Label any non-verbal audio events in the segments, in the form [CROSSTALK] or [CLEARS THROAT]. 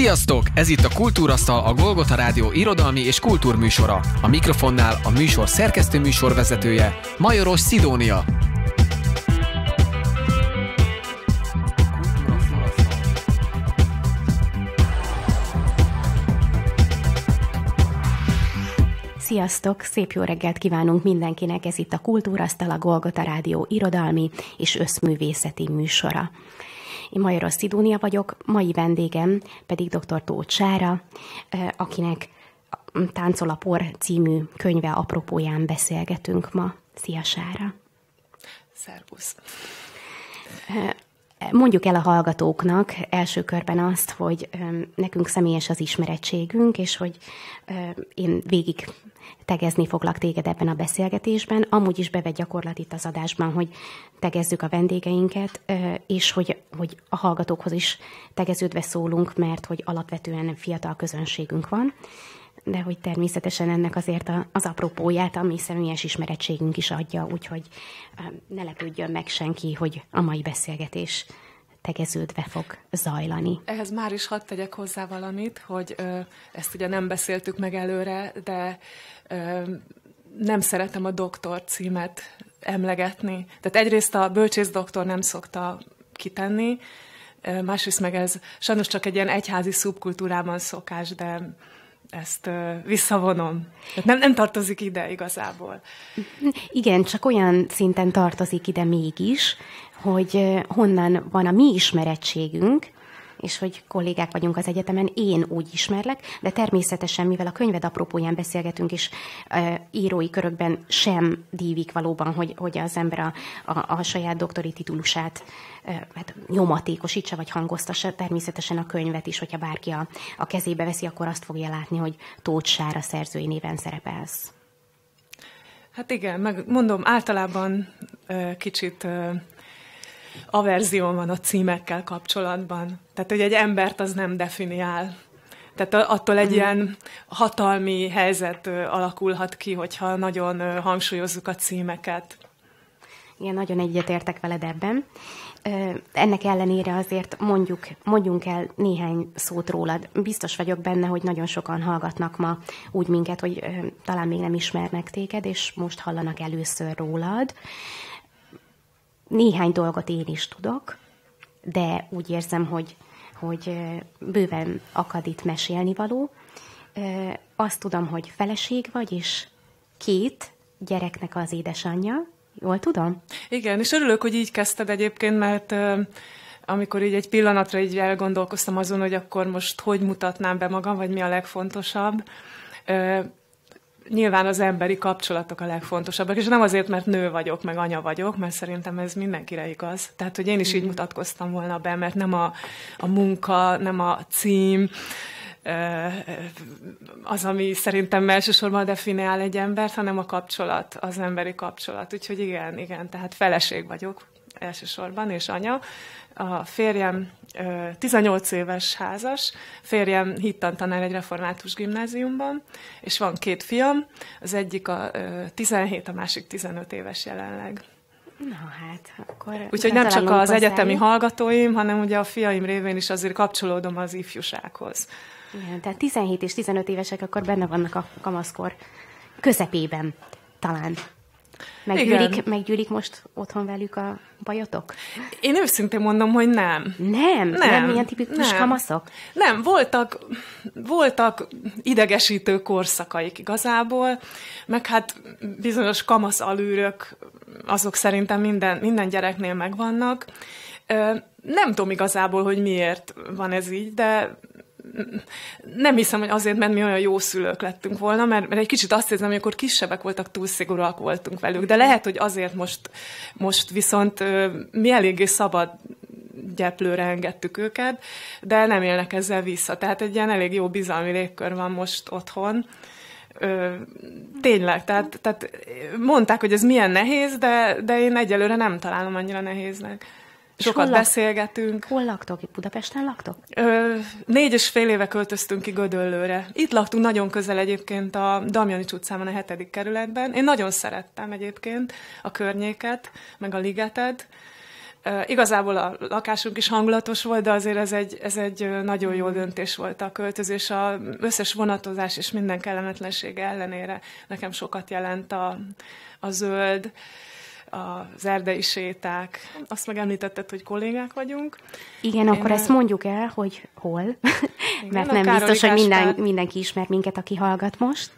Sziasztok! Ez itt a Kultúrasztal, a Golgota Rádió irodalmi és kultúrműsora. A mikrofonnál a műsor szerkesztő műsorvezetője, Majoros Szidónia. Sziasztok! Szép jó reggelt kívánunk mindenkinek! Ez itt a Kultúrasztal, a Golgota Rádió irodalmi és összművészeti műsora. Én Majora Szidónia vagyok, mai vendégem pedig dr. Tóth Sára, akinek Táncol a por című könyve apropóján beszélgetünk ma. Szia Sára! Szervusz! Mondjuk el a hallgatóknak első körben azt, hogy nekünk személyes az ismerettségünk, és hogy én végig tegezni foglak téged ebben a beszélgetésben. Amúgy is bevett gyakorlat itt az adásban, hogy tegezzük a vendégeinket, és hogy, hogy a hallgatókhoz is tegeződve szólunk, mert hogy alapvetően fiatal közönségünk van de hogy természetesen ennek azért az apropóját a mi személyes ismerettségünk is adja, úgyhogy ne lepődjön meg senki, hogy a mai beszélgetés tegeződve fog zajlani. Ehhez már is hadd tegyek hozzá valamit, hogy ö, ezt ugye nem beszéltük meg előre, de ö, nem szeretem a doktor címet emlegetni. Tehát egyrészt a bölcsész doktor nem szokta kitenni, másrészt meg ez sajnos csak egy ilyen egyházi szubkultúrában szokás, de ezt visszavonom. Nem, nem tartozik ide igazából. Igen, csak olyan szinten tartozik ide mégis, hogy honnan van a mi ismerettségünk, és hogy kollégák vagyunk az egyetemen, én úgy ismerlek, de természetesen, mivel a könyved apropóján beszélgetünk, és e, írói körökben sem dívik valóban, hogy, hogy az ember a, a, a saját doktori titulusát e, hát nyomatékosítsa, vagy hangoztassa, természetesen a könyvet is, hogyha bárki a, a kezébe veszi, akkor azt fogja látni, hogy Tóth Sára szerzői néven szerepelsz. Hát igen, meg mondom, általában kicsit averzióm van a címekkel kapcsolatban. Tehát, hogy egy embert az nem definiál. Tehát attól egy mhm. ilyen hatalmi helyzet alakulhat ki, hogyha nagyon hangsúlyozzuk a címeket. Igen, nagyon egyetértek veled ebben. Ennek ellenére azért mondjuk, mondjunk el néhány szót rólad. Biztos vagyok benne, hogy nagyon sokan hallgatnak ma úgy minket, hogy talán még nem ismernek téged, és most hallanak először rólad néhány dolgot én is tudok, de úgy érzem, hogy, hogy bőven akad itt mesélni való. Azt tudom, hogy feleség vagy, és két gyereknek az édesanyja, jól tudom? Igen, és örülök, hogy így kezdted egyébként, mert amikor így egy pillanatra így elgondolkoztam azon, hogy akkor most hogy mutatnám be magam, vagy mi a legfontosabb, nyilván az emberi kapcsolatok a legfontosabbak, és nem azért, mert nő vagyok, meg anya vagyok, mert szerintem ez mindenkire igaz. Tehát, hogy én is így mhm. mutatkoztam volna be, mert nem a, a munka, nem a cím, az, ami szerintem elsősorban definiál egy embert, hanem a kapcsolat, az emberi kapcsolat. Úgyhogy igen, igen, tehát feleség vagyok elsősorban, és anya, a férjem 18 éves házas, férjem hittantanár egy református gimnáziumban, és van két fiam, az egyik a 17, a másik 15 éves jelenleg. Na hát, akkor... Úgyhogy nem csak az egyetemi hallgatóim, hanem ugye a fiaim révén is azért kapcsolódom az ifjúsághoz. Igen, tehát 17 és 15 évesek akkor benne vannak a kamaszkor közepében talán. Meggyűlik, meggyűlik most otthon velük a bajotok? Én őszintén mondom, hogy nem. Nem? Nem. Nem ilyen tipikus nem. kamaszok? Nem, voltak, voltak idegesítő korszakaik igazából, meg hát bizonyos kamasz alűrök, azok szerintem minden, minden gyereknél megvannak. Nem tudom igazából, hogy miért van ez így, de nem hiszem, hogy azért, mert mi olyan jó szülők lettünk volna, mert, mert egy kicsit azt érzem, hogy akkor kisebbek voltak, túl szigorúak voltunk velük, de lehet, hogy azért most, most viszont mi eléggé szabad gyeplőre engedtük őket, de nem élnek ezzel vissza. Tehát egy ilyen elég jó bizalmi légkör van most otthon. Ö, tényleg, tehát, tehát mondták, hogy ez milyen nehéz, de, de én egyelőre nem találom annyira nehéznek sokat hol beszélgetünk. Hol laktok? Budapesten laktok? Ö, négy és fél éve költöztünk ki Gödöllőre. Itt laktunk nagyon közel egyébként a Damjanics utcában, a hetedik kerületben. Én nagyon szerettem egyébként a környéket, meg a ligetet. Ö, igazából a lakásunk is hangulatos volt, de azért ez egy, ez egy nagyon jó döntés volt a költözés. A összes vonatozás és minden kellemetlensége ellenére nekem sokat jelent a, a zöld az erdei séták. Azt meg említetted, hogy kollégák vagyunk. Igen, Én akkor el... ezt mondjuk el, hogy hol, Igen, [LAUGHS] mert nem biztos, Gáspár... hogy minden, mindenki ismer minket, aki hallgat most.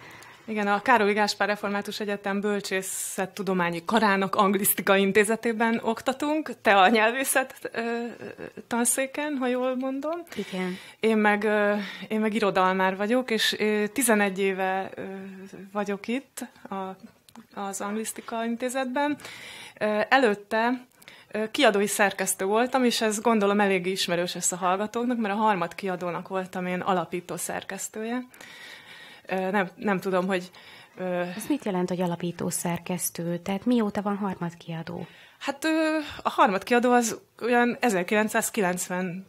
Igen, a Károly Gáspár Református Egyetem Bölcsészettudományi Karának Anglisztika Intézetében oktatunk, te a nyelvészet ö, tanszéken, ha jól mondom. Igen. Én meg, ö, én meg irodalmár vagyok, és ö, 11 éve ö, vagyok itt a az Anglisztika Intézetben. Előtte kiadói szerkesztő voltam, és ez gondolom elég ismerős ezt a hallgatóknak, mert a harmad kiadónak voltam én alapító szerkesztője. Nem, nem tudom, hogy... Ez mit jelent, hogy alapító szerkesztő? Tehát mióta van harmad kiadó? Hát a harmad kiadó az olyan 1990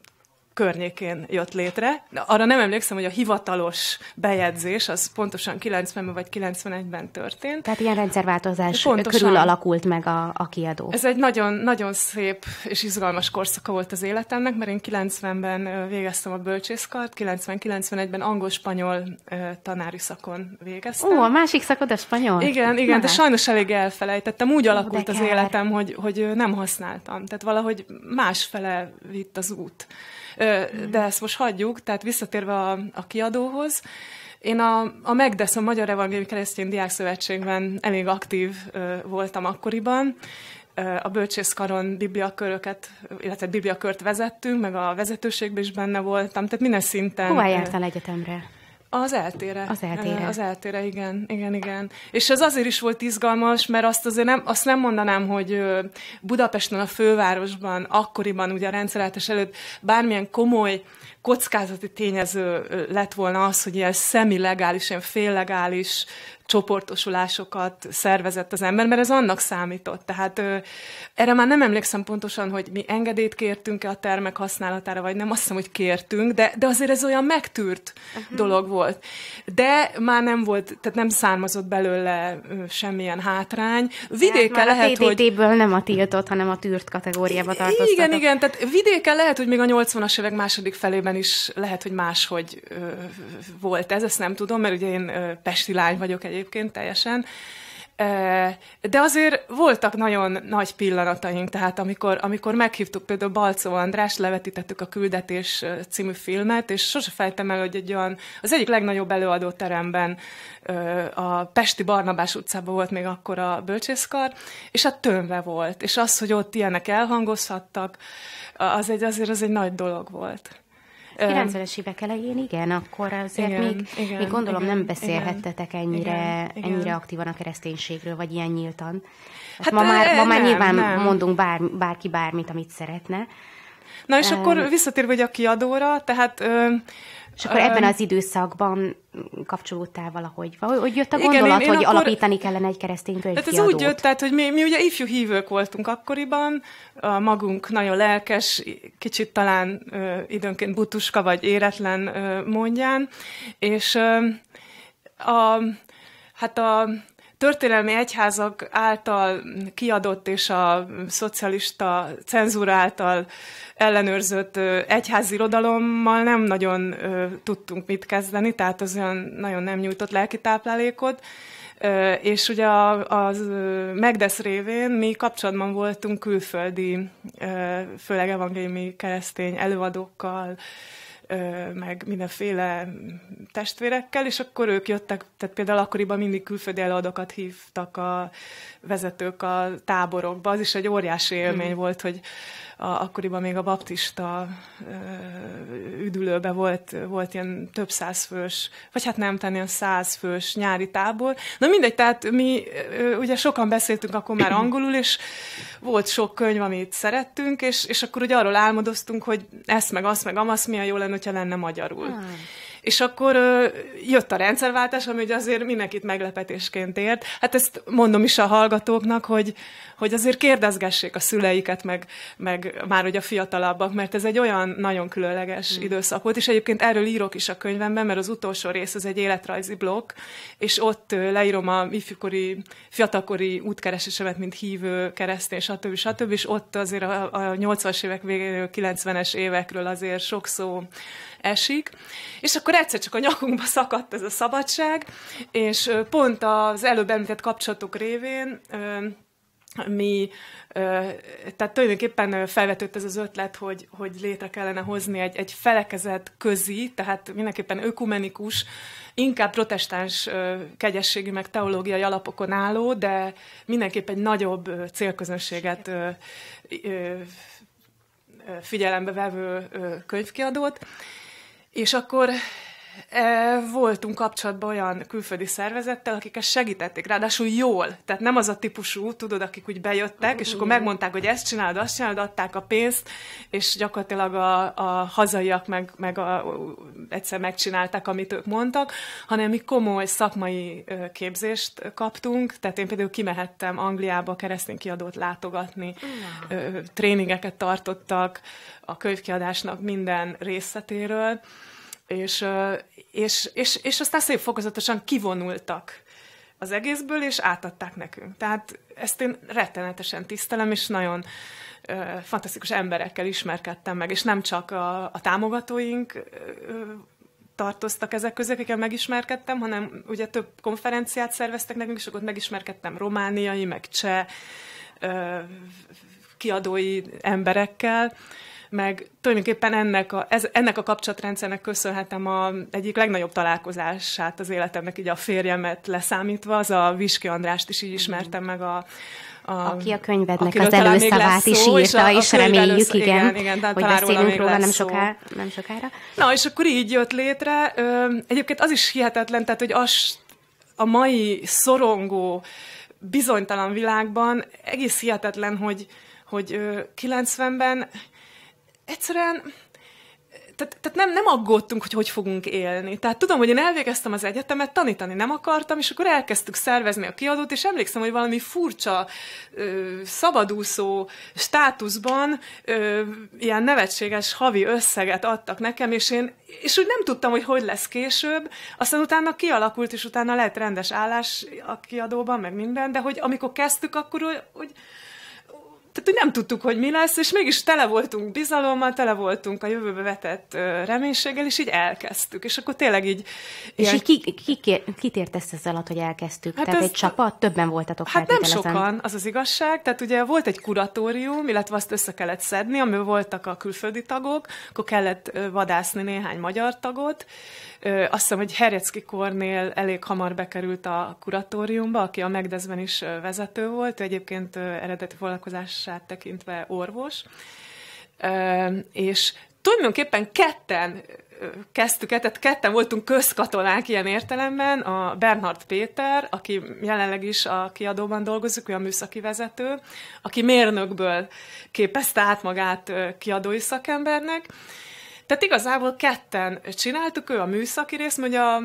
környékén jött létre. Arra nem emlékszem, hogy a hivatalos bejegyzés az pontosan 90 vagy 91-ben történt. Tehát ilyen rendszerváltozás pontosan, körül alakult meg a, a kiadó. Ez egy nagyon, nagyon szép és izgalmas korszaka volt az életemnek, mert én 90-ben végeztem a bölcsészkart, 90-91-ben angol-spanyol tanári szakon végeztem. Ó, a másik szakod a spanyol? Igen, igen, de hát. sajnos elég elfelejtettem. Úgy alakult az életem, hogy, hogy nem használtam. Tehát valahogy másfele vitt az út de ezt most hagyjuk, tehát visszatérve a, a kiadóhoz, én a, a Megdesz, a Magyar Evangélium Keresztény Diák Szövetségben elég aktív ö, voltam akkoriban. A bölcsészkaron bibliaköröket, illetve bibliakört vezettünk, meg a vezetőségben is benne voltam, tehát minden szinten. Hová jártál egyetemre? Az eltére. Az eltére. Az eltére, igen, igen, igen. És ez azért is volt izgalmas, mert azt azért nem, azt nem mondanám, hogy Budapesten, a fővárosban, akkoriban, ugye a rendszerátes előtt bármilyen komoly kockázati tényező lett volna az, hogy ilyen szemilegális, ilyen féllegális csoportosulásokat szervezett az ember, mert ez annak számított. Tehát ö, erre már nem emlékszem pontosan, hogy mi engedélyt kértünk-e a termek használatára, vagy nem, azt hiszem, hogy kértünk, de, de azért ez olyan megtűrt uh-huh. dolog volt. De már nem volt, tehát nem származott belőle ö, semmilyen hátrány. Vidéke hát lehet, a ből nem a tiltott, hanem a tűrt kategóriába tartoztatok. Igen, igen, tehát vidéken lehet, hogy még a 80-as évek második felében Budapesten is lehet, hogy máshogy ö, volt ez, ezt nem tudom, mert ugye én ö, pesti lány vagyok egyébként teljesen, de azért voltak nagyon nagy pillanataink, tehát amikor, amikor meghívtuk például Balcó András, levetítettük a Küldetés című filmet, és sose fejtem el, hogy egy olyan, az egyik legnagyobb előadóteremben a Pesti Barnabás utcában volt még akkor a bölcsészkar, és a hát tömve volt, és az, hogy ott ilyenek elhangozhattak, az egy, azért az egy nagy dolog volt. 90-es évek elején igen, akkor azért igen, még, igen, még gondolom igen, nem beszélhettetek ennyire, igen, ennyire aktívan a kereszténységről, vagy ilyen nyíltan. Hát, hát ma már, ma nem, nyilván nem. mondunk bár, bárki bármit, amit szeretne. Na és um, akkor visszatérve a kiadóra, tehát... Ö, és akkor ebben az időszakban kapcsolódtál valahogy? Hogy jött a gondolat, igen, én, én hogy akkor, alapítani kellene egy keresztény könyvkiadót? Hát ez úgy jött, tehát, hogy mi, mi ugye ifjú hívők voltunk akkoriban, a magunk nagyon lelkes, kicsit talán ö, időnként butuska vagy éretlen ö, mondján, és ö, a, hát a történelmi egyházak által kiadott és a szocialista cenzúra által ellenőrzött egyházi egyházirodalommal nem nagyon tudtunk mit kezdeni, tehát az olyan nagyon nem nyújtott lelki táplálékot. És ugye a, a Megdesz révén mi kapcsolatban voltunk külföldi, főleg evangéliumi keresztény előadókkal, meg mindenféle testvérekkel, és akkor ők jöttek, tehát például akkoriban mindig külföldi előadókat hívtak a vezetők a táborokba, az is egy óriási élmény mm. volt, hogy a, akkoriban még a baptista üdülőbe volt, volt ilyen több fős, vagy hát nem, a ilyen százfős nyári tábor. Na mindegy, tehát mi ugye sokan beszéltünk akkor már angolul, és volt sok könyv, amit szerettünk, és, és akkor ugye arról álmodoztunk, hogy ezt meg azt meg amaz, milyen jó lenne, hogyha lenne magyarul. Hmm. És akkor ö, jött a rendszerváltás, ami ugye azért mindenkit meglepetésként ért. Hát ezt mondom is a hallgatóknak, hogy, hogy azért kérdezgessék a szüleiket, meg, meg már hogy a fiatalabbak, mert ez egy olyan nagyon különleges mm. időszak volt, és egyébként erről írok is a könyvemben, mert az utolsó rész az egy életrajzi blokk, és ott leírom a ifjúkori, fiatalkori útkeresésemet, mint hívő keresztény, stb. stb. És ott azért a, a 80-as évek végén, 90-es évekről azért sok szó esik, és akkor egyszer csak a nyakunkba szakadt ez a szabadság, és pont az előbb említett kapcsolatok révén mi, tehát tulajdonképpen felvetődött ez az ötlet, hogy, hogy létre kellene hozni egy, egy felekezet közi, tehát mindenképpen ökumenikus, inkább protestáns kegyességi meg teológiai alapokon álló, de mindenképp egy nagyobb célközönséget figyelembe vevő könyvkiadót, és akkor voltunk kapcsolatban olyan külföldi szervezettel, akik ezt segítették, ráadásul jól. Tehát nem az a típusú, tudod, akik úgy bejöttek, és akkor megmondták, hogy ezt csinálod, azt csinálod, adták a pénzt, és gyakorlatilag a, a hazaiak meg, meg a, egyszer megcsinálták, amit ők mondtak, hanem mi komoly szakmai képzést kaptunk, tehát én például kimehettem Angliába keresztény kiadót látogatni, tréningeket tartottak a könyvkiadásnak minden részletéről, és, és, és, és aztán szép fokozatosan kivonultak az egészből, és átadták nekünk. Tehát ezt én rettenetesen tisztelem, és nagyon ö, fantasztikus emberekkel ismerkedtem meg, és nem csak a, a támogatóink ö, tartoztak ezek közé, akikkel megismerkedtem, hanem ugye több konferenciát szerveztek nekünk, és ott megismerkedtem romániai, meg cseh ö, kiadói emberekkel, meg tulajdonképpen ennek a, ez, ennek a kapcsolatrendszernek köszönhetem a egyik legnagyobb találkozását az életemnek, így a férjemet leszámítva, az a Viski Andrást is így ismertem meg a, a, aki a könyvednek az előszavát is írta, és, a, a és reméljük, elősz, igen, igen, igen hogy beszélünk róla nem, soká, nem sokára. Na, és akkor így jött létre. Egyébként az is hihetetlen, tehát, hogy az a mai szorongó, bizonytalan világban egész hihetetlen, hogy, hogy 90-ben egyszerűen tehát, tehát nem, nem aggódtunk, hogy hogy fogunk élni. Tehát tudom, hogy én elvégeztem az egyetemet, tanítani nem akartam, és akkor elkezdtük szervezni a kiadót, és emlékszem, hogy valami furcsa, ö, szabadúszó státuszban ö, ilyen nevetséges havi összeget adtak nekem, és én és úgy nem tudtam, hogy hogy lesz később, aztán utána kialakult, és utána lett rendes állás a kiadóban, meg minden, de hogy amikor kezdtük, akkor hogy, hogy tehát hogy nem tudtuk, hogy mi lesz, és mégis tele voltunk bizalommal, tele voltunk a jövőbe vetett reménységgel, és így elkezdtük. És akkor tényleg így... És ilyen... így ki, ki, ki, kit ért ezt ezzel alatt, hogy elkezdtük? Hát tehát ez... egy csapat? Többen voltatok Hát nem sokan, az az igazság. Tehát ugye volt egy kuratórium, illetve azt össze kellett szedni, amiben voltak a külföldi tagok, akkor kellett vadászni néhány magyar tagot. Azt hiszem, hogy Herecki Kornél elég hamar bekerült a kuratóriumba, aki a Megdezben is vezető volt, ő egyébként eredeti foglalkozás állását tekintve orvos, és tulajdonképpen ketten kezdtük el, tehát ketten voltunk közkatonák ilyen értelemben, a Bernhard Péter, aki jelenleg is a kiadóban dolgozik, ő a műszaki vezető, aki mérnökből képezte át magát kiadói szakembernek, tehát igazából ketten csináltuk, ő a műszaki rész, mondja,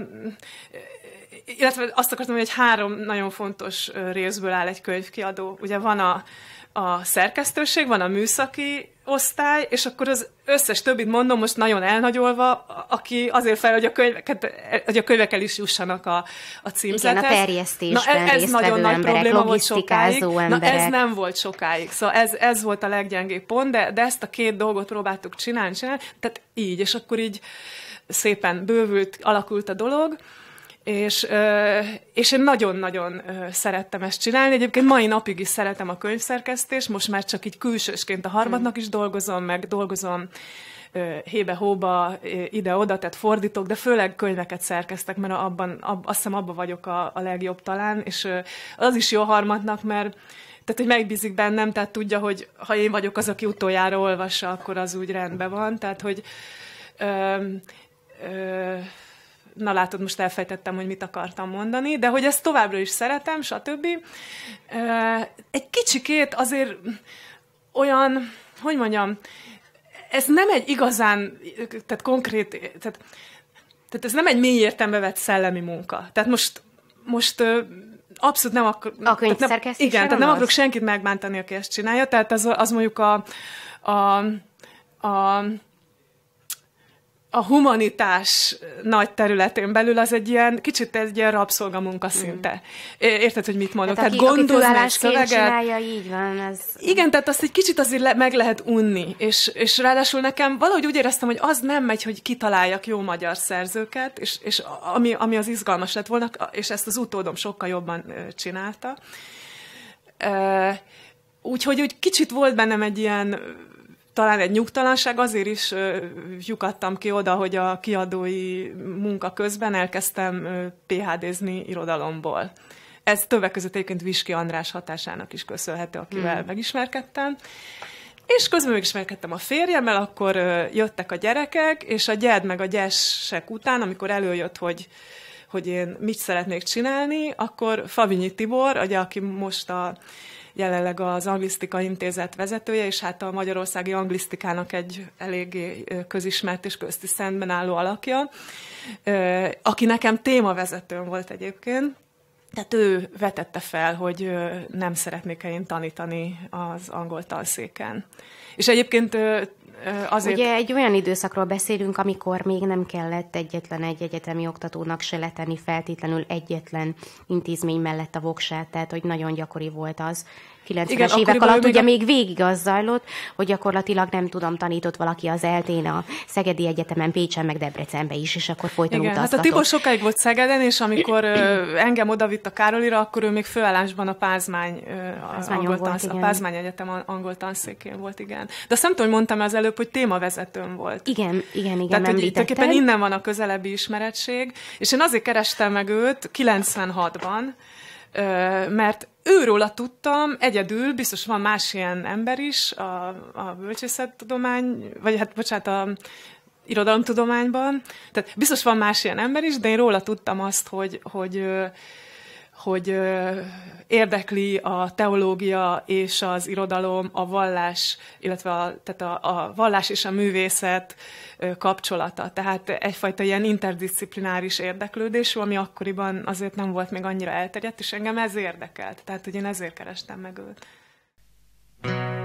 illetve azt akartam, hogy egy három nagyon fontos részből áll egy könyvkiadó. Ugye van a a szerkesztőség, van a műszaki osztály, és akkor az összes többit mondom most nagyon elnagyolva, aki azért fel, hogy a, könyveket, hogy a könyvekkel is jussanak a, a címzethez. Igen, a terjesztésben Na, e-, ez, ez nagyon nagy emberek, probléma volt sokáig. Emberek. Na, ez nem volt sokáig. Szóval ez, ez volt a leggyengébb pont, de, de ezt a két dolgot próbáltuk csinálni, csinálni, tehát így, és akkor így szépen bővült, alakult a dolog, és, és én nagyon-nagyon szerettem ezt csinálni. Egyébként mai napig is szeretem a könyvszerkesztést, most már csak így külsősként a harmadnak is dolgozom, meg dolgozom hébe-hóba, ide-oda, tehát fordítok, de főleg könyveket szerkeztek, mert abban, ab, azt hiszem abban vagyok a, a legjobb talán, és az is jó harmadnak, mert tehát, hogy megbízik bennem, tehát tudja, hogy ha én vagyok az, aki utoljára olvassa, akkor az úgy rendben van, tehát, hogy ö, ö, na látod, most elfejtettem, hogy mit akartam mondani, de hogy ezt továbbra is szeretem, stb. Egy kicsikét azért olyan, hogy mondjam, ez nem egy igazán, tehát konkrét, tehát, tehát ez nem egy mély értelme vett szellemi munka. Tehát most, most abszolút nem akarok... A tehát nem, Igen, tehát nem az? akarok senkit megbántani, aki ezt csinálja, tehát az, az mondjuk a, a, a a humanitás nagy területén belül az egy ilyen, kicsit egy ilyen rabszolgamunka szinte. Mm. Érted, hogy mit mondok? Tehát, tehát aki, meg szöveget. Csinálja, így van. Ez... Igen, tehát azt egy kicsit azért le, meg lehet unni. És, és ráadásul nekem valahogy úgy éreztem, hogy az nem megy, hogy kitaláljak jó magyar szerzőket, és, és ami, ami az izgalmas lett volna, és ezt az utódom sokkal jobban csinálta. Úgyhogy úgy kicsit volt bennem egy ilyen talán egy nyugtalanság, azért is lyukadtam ki oda, hogy a kiadói munka közben elkezdtem PHD-zni irodalomból. Ez többek között egyébként Viski András hatásának is köszönhető, akivel hmm. megismerkedtem. És közben megismerkedtem a férjemmel, akkor jöttek a gyerekek, és a gyed meg a gyesek után, amikor előjött, hogy hogy én mit szeretnék csinálni, akkor Favinyi Tibor, ugye, aki most a jelenleg az Anglisztika Intézet vezetője, és hát a magyarországi anglisztikának egy eléggé közismert és szentben álló alakja, aki nekem témavezetőm volt egyébként, tehát ő vetette fel, hogy nem szeretnék én tanítani az angol tanszéken. És egyébként Azért... Ugye egy olyan időszakról beszélünk, amikor még nem kellett egyetlen egy egyetemi oktatónak se letenni feltétlenül egyetlen intézmény mellett a voksát, tehát hogy nagyon gyakori volt az, 90-es Igen, évek alatt ugye a... még végig az zajlott, hogy gyakorlatilag nem tudom, tanított valaki az eltén a Szegedi Egyetemen, Pécsen, meg Debrecenbe is, és akkor folyton Igen, utazgatott. Hát a Tibor sokáig volt Szegeden, és amikor ö, engem odavitt a Károlira, akkor ő még főállásban a Pázmány, ö, angol tansz, a Pázmány Egyetem angol tanszékén volt, igen. De azt nem tudom, hogy mondtam az előbb, hogy témavezetőm volt. Igen, igen, igen, Tehát, hogy tulajdonképpen innen van a közelebbi ismeretség, és én azért kerestem meg őt 96-ban, mert a tudtam, egyedül, biztos van más ilyen ember is a, a bölcsészettudomány, vagy hát bocsánat, a irodalomtudományban, tehát biztos van más ilyen ember is, de én róla tudtam azt, hogy, hogy hogy érdekli a teológia és az irodalom, a vallás, illetve a, tehát a, a vallás és a művészet kapcsolata. Tehát egyfajta ilyen interdisziplináris érdeklődés, ami akkoriban azért nem volt még annyira elterjedt, és engem ez érdekelt. Tehát, hogy én ezért kerestem meg őt. thank you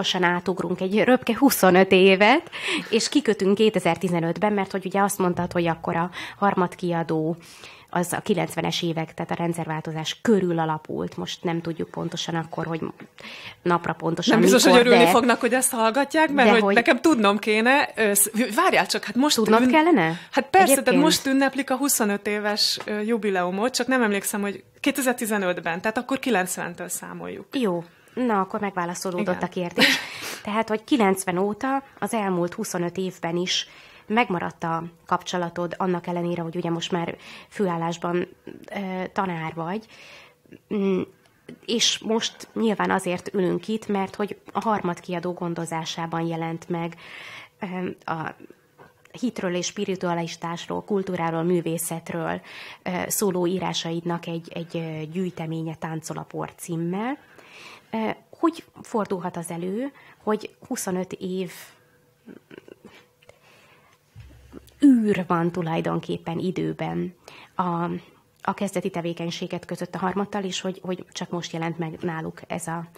gyorsan átugrunk egy röpke 25 évet, és kikötünk 2015-ben, mert hogy ugye azt mondtad, hogy akkor a harmadkiadó az a 90-es évek, tehát a rendszerváltozás körül alapult. Most nem tudjuk pontosan akkor, hogy napra pontosan Nem biztos, mikor, hogy örülni de... fognak, hogy ezt hallgatják, mert de hogy, hogy nekem tudnom kéne. Várjál csak, hát most... Tudnod ün... kellene? Hát persze, Egyébként... de most ünneplik a 25 éves jubileumot, csak nem emlékszem, hogy 2015-ben, tehát akkor 90-től számoljuk. Jó, Na, akkor megválaszolódott Igen. a kérdés. Tehát, hogy 90 óta, az elmúlt 25 évben is megmaradt a kapcsolatod, annak ellenére, hogy ugye most már főállásban e, tanár vagy, mm, és most nyilván azért ülünk itt, mert hogy a kiadó gondozásában jelent meg e, a hitről és spiritualistásról, kultúráról, művészetről e, szóló írásaidnak egy, egy gyűjteménye Táncol a por címmel, hogy fordulhat az elő, hogy 25 év űr van tulajdonképpen időben a, a kezdeti tevékenységet között a harmattal, és hogy, hogy csak most jelent meg náluk ez a,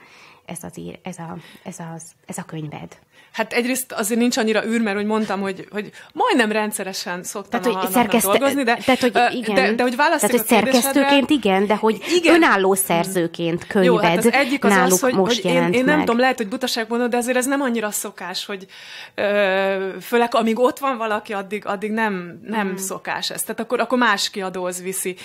ez, az, ír, ez, a, ez, az, ez a könyved? Hát egyrészt azért nincs annyira űr, mert hogy mondtam, hogy, hogy majdnem rendszeresen szoktam tehát, hogy a szerkeszte, dolgozni, de, tehát, hogy igen. De, de hogy tehát, hogy a szerkesztőként igen, de hogy igen. önálló szerzőként könyved Jó, hát az egyik az náluk az, hogy, most hogy én, én nem meg. tudom, lehet, hogy butaság mondod, de azért ez nem annyira szokás, hogy ö, főleg amíg ott van valaki, addig, addig nem, nem hmm. szokás ez. Tehát akkor, akkor más kiadóz viszi.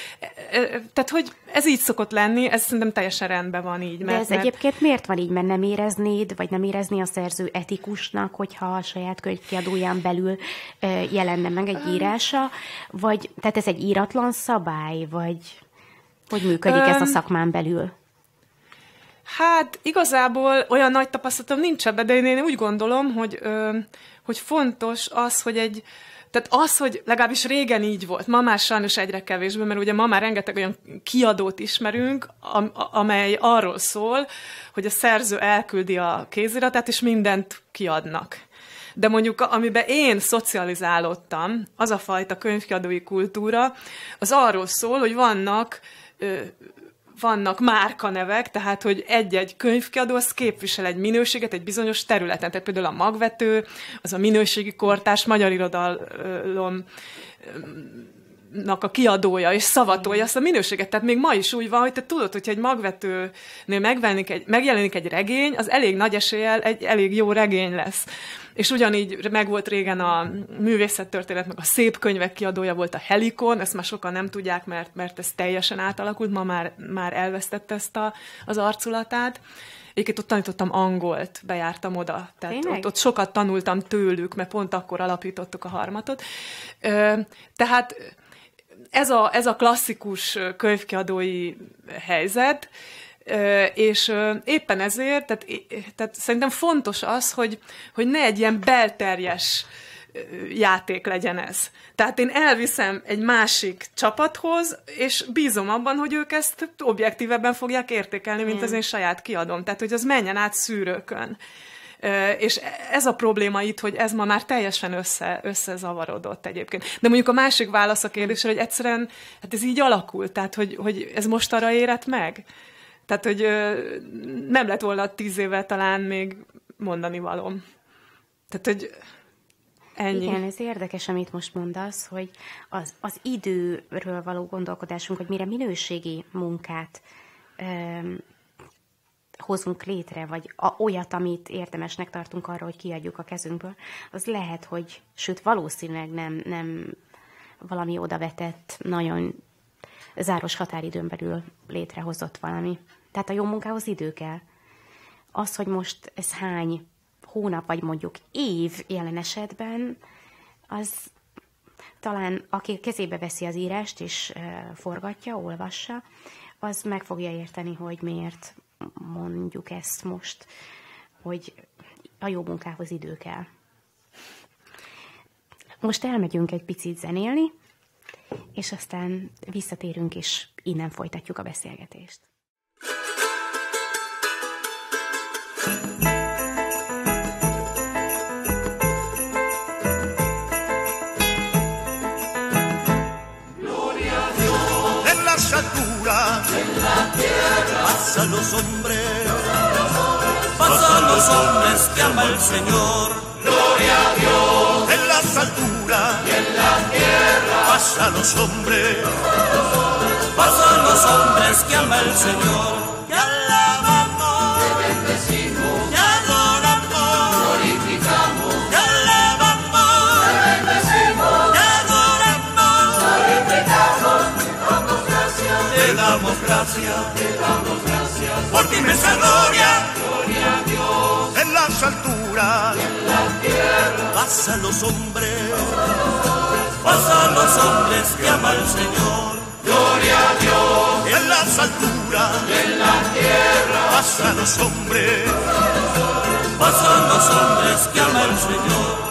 Tehát, hogy ez így szokott lenni, ez szerintem teljesen rendben van így. Mert, De ez mert... egyébként miért van így, mert nem éreznéd, vagy nem érezni a szerző etikusnak, hogyha a saját könyvkiadóján belül ö, jelenne meg egy írása, vagy tehát ez egy íratlan szabály, vagy hogy működik ez a szakmán belül? Hát igazából olyan nagy tapasztalatom nincs ebbe, de én, én úgy gondolom, hogy, ö, hogy fontos az, hogy egy, tehát az, hogy legalábbis régen így volt, ma már sajnos egyre kevésbé, mert ugye ma már rengeteg olyan kiadót ismerünk, am- amely arról szól, hogy a szerző elküldi a kéziratát, és mindent kiadnak. De mondjuk, amiben én szocializálódtam, az a fajta könyvkiadói kultúra, az arról szól, hogy vannak ö, vannak márkanevek, tehát hogy egy-egy könyvkiadó az képvisel egy minőséget egy bizonyos területen. Tehát például a magvető, az a minőségi kortás magyar irodalom nak a kiadója és szavatója azt a minőséget. Tehát még ma is úgy van, hogy te tudod, hogyha egy magvetőnél egy, megjelenik egy regény, az elég nagy eséllyel egy elég jó regény lesz és ugyanígy megvolt régen a művészettörténet, meg a szép könyvek kiadója volt a Helikon, ezt már sokan nem tudják, mert, mert ez teljesen átalakult, ma már, már elvesztette ezt a, az arculatát. Egyébként ott tanítottam angolt, bejártam oda. Tehát ott, ott sokat tanultam tőlük, mert pont akkor alapítottuk a harmatot. Ö, tehát ez a, ez a klasszikus könyvkiadói helyzet, és éppen ezért, tehát, tehát szerintem fontos az, hogy, hogy ne egy ilyen belterjes játék legyen ez. Tehát én elviszem egy másik csapathoz, és bízom abban, hogy ők ezt objektívebben fogják értékelni, mint hmm. az én saját kiadom. Tehát, hogy az menjen át szűrőkön. És ez a probléma itt, hogy ez ma már teljesen össze, összezavarodott egyébként. De mondjuk a másik válasz a kérdésre, hogy egyszerűen, hát ez így alakult, tehát hogy, hogy ez most arra érett meg? Tehát, hogy nem lett volna tíz éve talán még mondani valom. Tehát, hogy Ennyi. Igen, ez érdekes, amit most mondasz, hogy az, az időről való gondolkodásunk, hogy mire minőségi munkát ö, hozunk létre, vagy a, olyat, amit érdemesnek tartunk arra, hogy kiadjuk a kezünkből, az lehet, hogy, sőt, valószínűleg nem, nem valami odavetett, nagyon záros határidőn belül létrehozott valami. Tehát a jó munkához idő kell. Az, hogy most ez hány hónap, vagy mondjuk év jelen esetben, az talán aki kezébe veszi az írást és forgatja, olvassa, az meg fogja érteni, hogy miért mondjuk ezt most, hogy a jó munkához idő kell. Most elmegyünk egy picit zenélni, és aztán visszatérünk, és innen folytatjuk a beszélgetést. Gloria a Dios en en las alturas la tierra pasa los hombres, pasa los hombres que ama el Señor. Gloria a Dios. En las alturas y en la tierra. a los hombres, pasan los hombres que ama el Señor. gracias, te damos gracias por ti inmensa gloria. Gloria a Dios. En las alturas en la tierra. Pasa los hombres, pasa a los hombres que ama el Señor. Gloria a Dios. En las alturas en la tierra. Pasa los hombres, pasa los hombres que ama el Señor.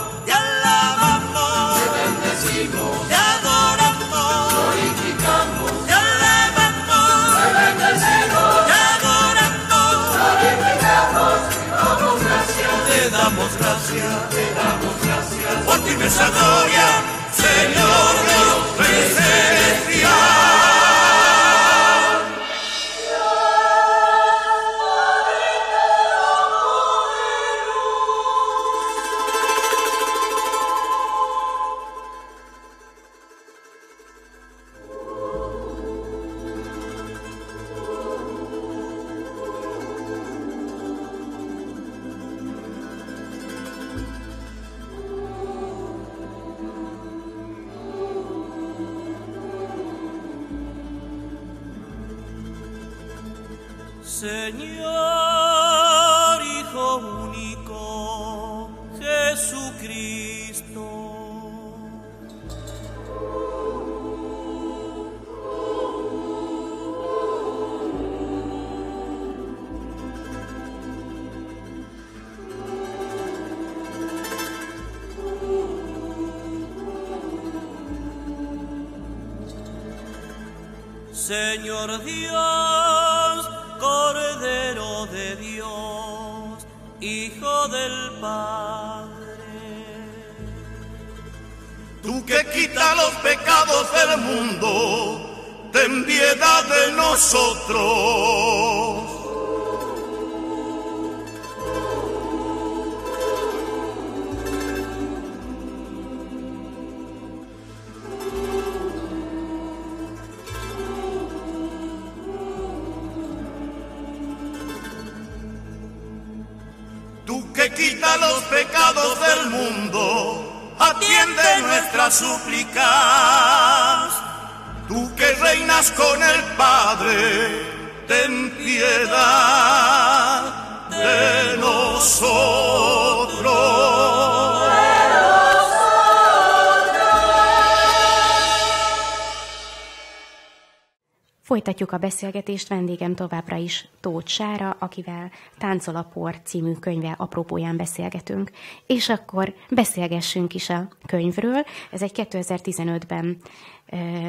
Folytatjuk a beszélgetést vendégem továbbra is Tóth Sára, akivel Táncol a por című könyve apropóján beszélgetünk. És akkor beszélgessünk is a könyvről. Ez egy 2015-ben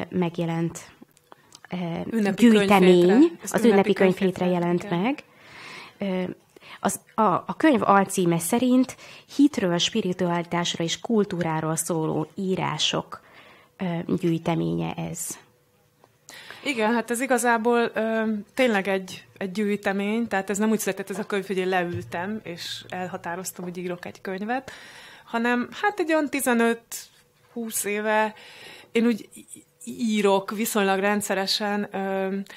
megjelent ünnepi gyűjtemény, az ünnepi, ünnepi könyvhétre, jelent meg. Az, a, a könyv alcíme szerint hitről, spiritualitásra és kultúráról szóló írások ö, gyűjteménye ez. Igen, hát ez igazából ö, tényleg egy, egy gyűjtemény, tehát ez nem úgy született ez a könyv, hogy én leültem, és elhatároztam, hogy írok egy könyvet, hanem hát egy olyan 15-20 éve én úgy írok viszonylag rendszeresen.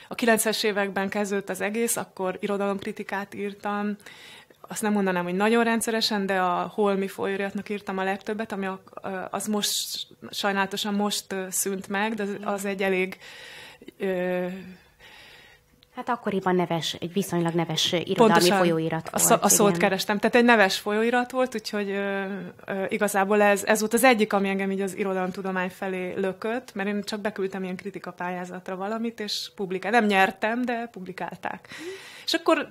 A 90-es években kezdődött az egész, akkor irodalomkritikát írtam, azt nem mondanám, hogy nagyon rendszeresen, de a Holmi folyóiratnak írtam a legtöbbet, ami az most sajnálatosan most szűnt meg, de az egy elég Hát akkoriban neves, egy viszonylag neves irodalmi Pontosan folyóirat volt. A, a szót igen. kerestem. Tehát egy neves folyóirat volt, úgyhogy ö, ö, igazából ez, ez volt az egyik, ami engem így az irodalomtudomány felé lökött, mert én csak beküldtem ilyen kritikapályázatra valamit, és publikáltam. Nem nyertem, de publikálták. Mm. És akkor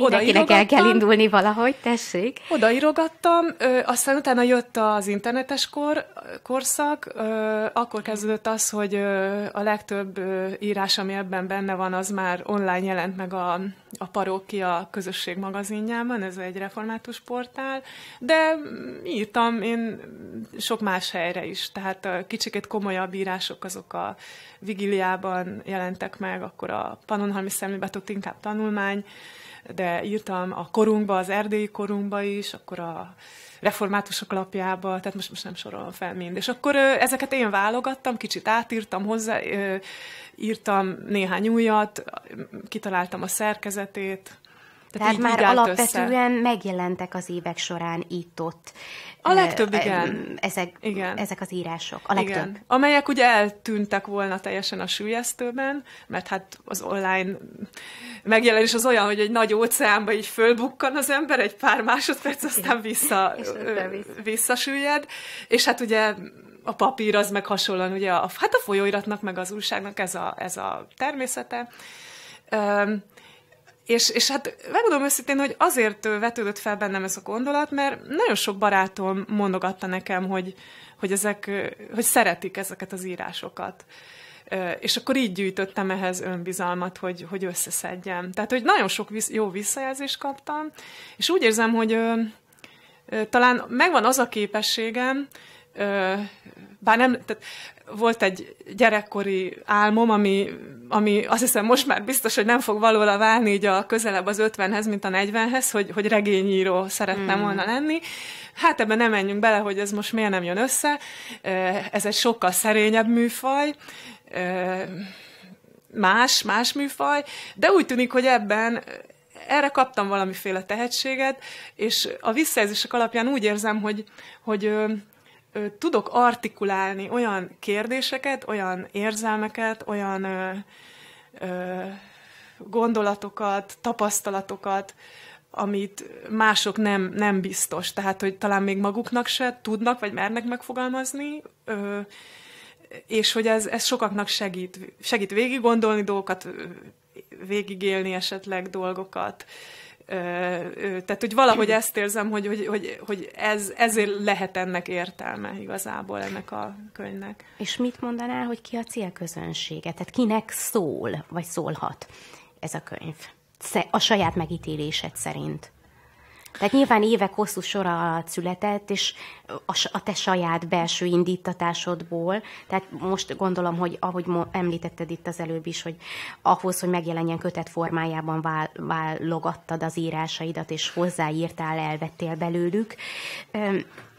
Mindenkinek el kell indulni valahogy, tessék. Odaírogattam, ö, aztán utána jött az internetes kor, korszak, ö, akkor kezdődött az, hogy ö, a legtöbb ö, írás, ami ebben benne van, az már online jelent meg a, a Parókia közösség magazinjában, ez egy református portál, de írtam én sok más helyre is, tehát a kicsiket komolyabb írások azok a vigiliában jelentek meg, akkor a Pannonhalmi szemlébe inkább tanulmány, de írtam a korunkba, az erdélyi korunkba is, akkor a reformátusok lapjába, tehát most, most nem sorolom fel mind. És akkor ö, ezeket én válogattam, kicsit átírtam hozzá, ö, írtam néhány újat, kitaláltam a szerkezetét, tehát, Tehát már alapvetően össze. megjelentek az évek során itt-ott. A legtöbb, igen. Ezek, igen. ezek az írások, a legtöbb. Igen. Amelyek ugye eltűntek volna teljesen a sülyeztőben, mert hát az online megjelenés az olyan, hogy egy nagy óceánba így fölbukkan az ember egy pár másodperc, aztán vissza, [LAUGHS] és visszasüllyed, és hát ugye a papír az meg hasonlóan, ugye a, hát a folyóiratnak, meg az újságnak ez a, ez a természete. És, és hát megmondom őszintén, hogy azért vetődött fel bennem ez a gondolat, mert nagyon sok barátom mondogatta nekem, hogy, hogy, ezek, hogy szeretik ezeket az írásokat. És akkor így gyűjtöttem ehhez önbizalmat, hogy, hogy összeszedjem. Tehát, hogy nagyon sok visz, jó visszajelzést kaptam, és úgy érzem, hogy ö, ö, talán megvan az a képességem, ö, bár nem, tehát volt egy gyerekkori álmom, ami, ami azt hiszem most már biztos, hogy nem fog valóra válni így a közelebb az 50-hez, mint a 40-hez, hogy, hogy regényíró szerettem hmm. volna lenni. Hát ebben nem menjünk bele, hogy ez most miért nem jön össze. Ez egy sokkal szerényebb műfaj más, más műfaj, de úgy tűnik, hogy ebben erre kaptam valamiféle tehetséget, és a visszajelzések alapján úgy érzem, hogy, hogy ö, tudok artikulálni olyan kérdéseket, olyan érzelmeket, olyan ö, ö, gondolatokat, tapasztalatokat, amit mások nem, nem biztos. Tehát, hogy talán még maguknak se tudnak, vagy mernek megfogalmazni, ö, és hogy ez, ez sokaknak segít. Segít végig gondolni dolgokat, végigélni esetleg dolgokat. Ö, tehát, hogy valahogy ezt érzem, hogy, hogy, hogy, hogy ez, ezért lehet ennek értelme igazából ennek a könyvnek. És mit mondanál, hogy ki a célközönsége? Tehát kinek szól, vagy szólhat ez a könyv? A saját megítélésed szerint. Tehát nyilván évek hosszú sora alatt született, és a, a te saját belső indítatásodból, tehát most gondolom, hogy ahogy említetted itt az előbb is, hogy ahhoz, hogy megjelenjen kötet formájában vál, válogattad az írásaidat, és hozzáírtál, elvettél belőlük,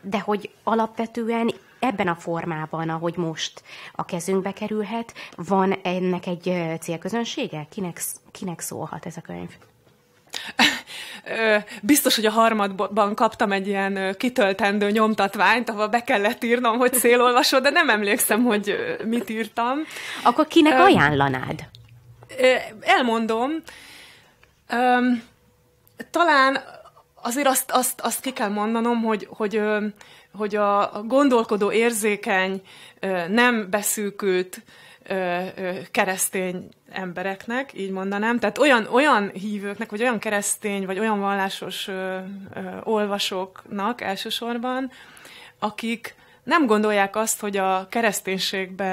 de hogy alapvetően ebben a formában, ahogy most a kezünkbe kerülhet, van ennek egy célközönsége? Kinek, kinek szólhat ez a könyv? biztos, hogy a harmadban kaptam egy ilyen kitöltendő nyomtatványt, ahol be kellett írnom, hogy szélolvasó, de nem emlékszem, hogy mit írtam. Akkor kinek um, ajánlanád? Elmondom. talán azért azt, azt, azt ki kell mondanom, hogy, hogy, hogy a gondolkodó érzékeny, nem beszűkült, ö, ö, keresztény embereknek, így mondanám. Tehát olyan, olyan hívőknek, vagy olyan keresztény, vagy olyan vallásos ö, ö, olvasóknak elsősorban, akik nem gondolják azt, hogy a kereszténységbe,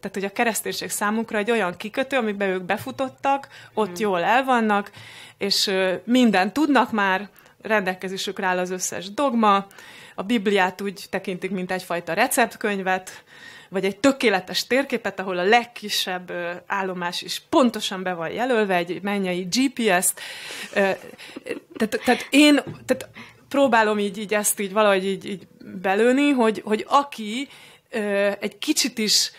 tehát hogy a kereszténység számukra egy olyan kikötő, amiben ők befutottak, ott hmm. jól el vannak, és minden mindent tudnak már, rendelkezésükre áll az összes dogma, a Bibliát úgy tekintik, mint egyfajta receptkönyvet, vagy egy tökéletes térképet, ahol a legkisebb állomás is pontosan be van jelölve, egy mennyei GPS-t. Tehát, tehát én tehát próbálom így, így ezt így valahogy így, így belőni, hogy, hogy aki egy kicsit is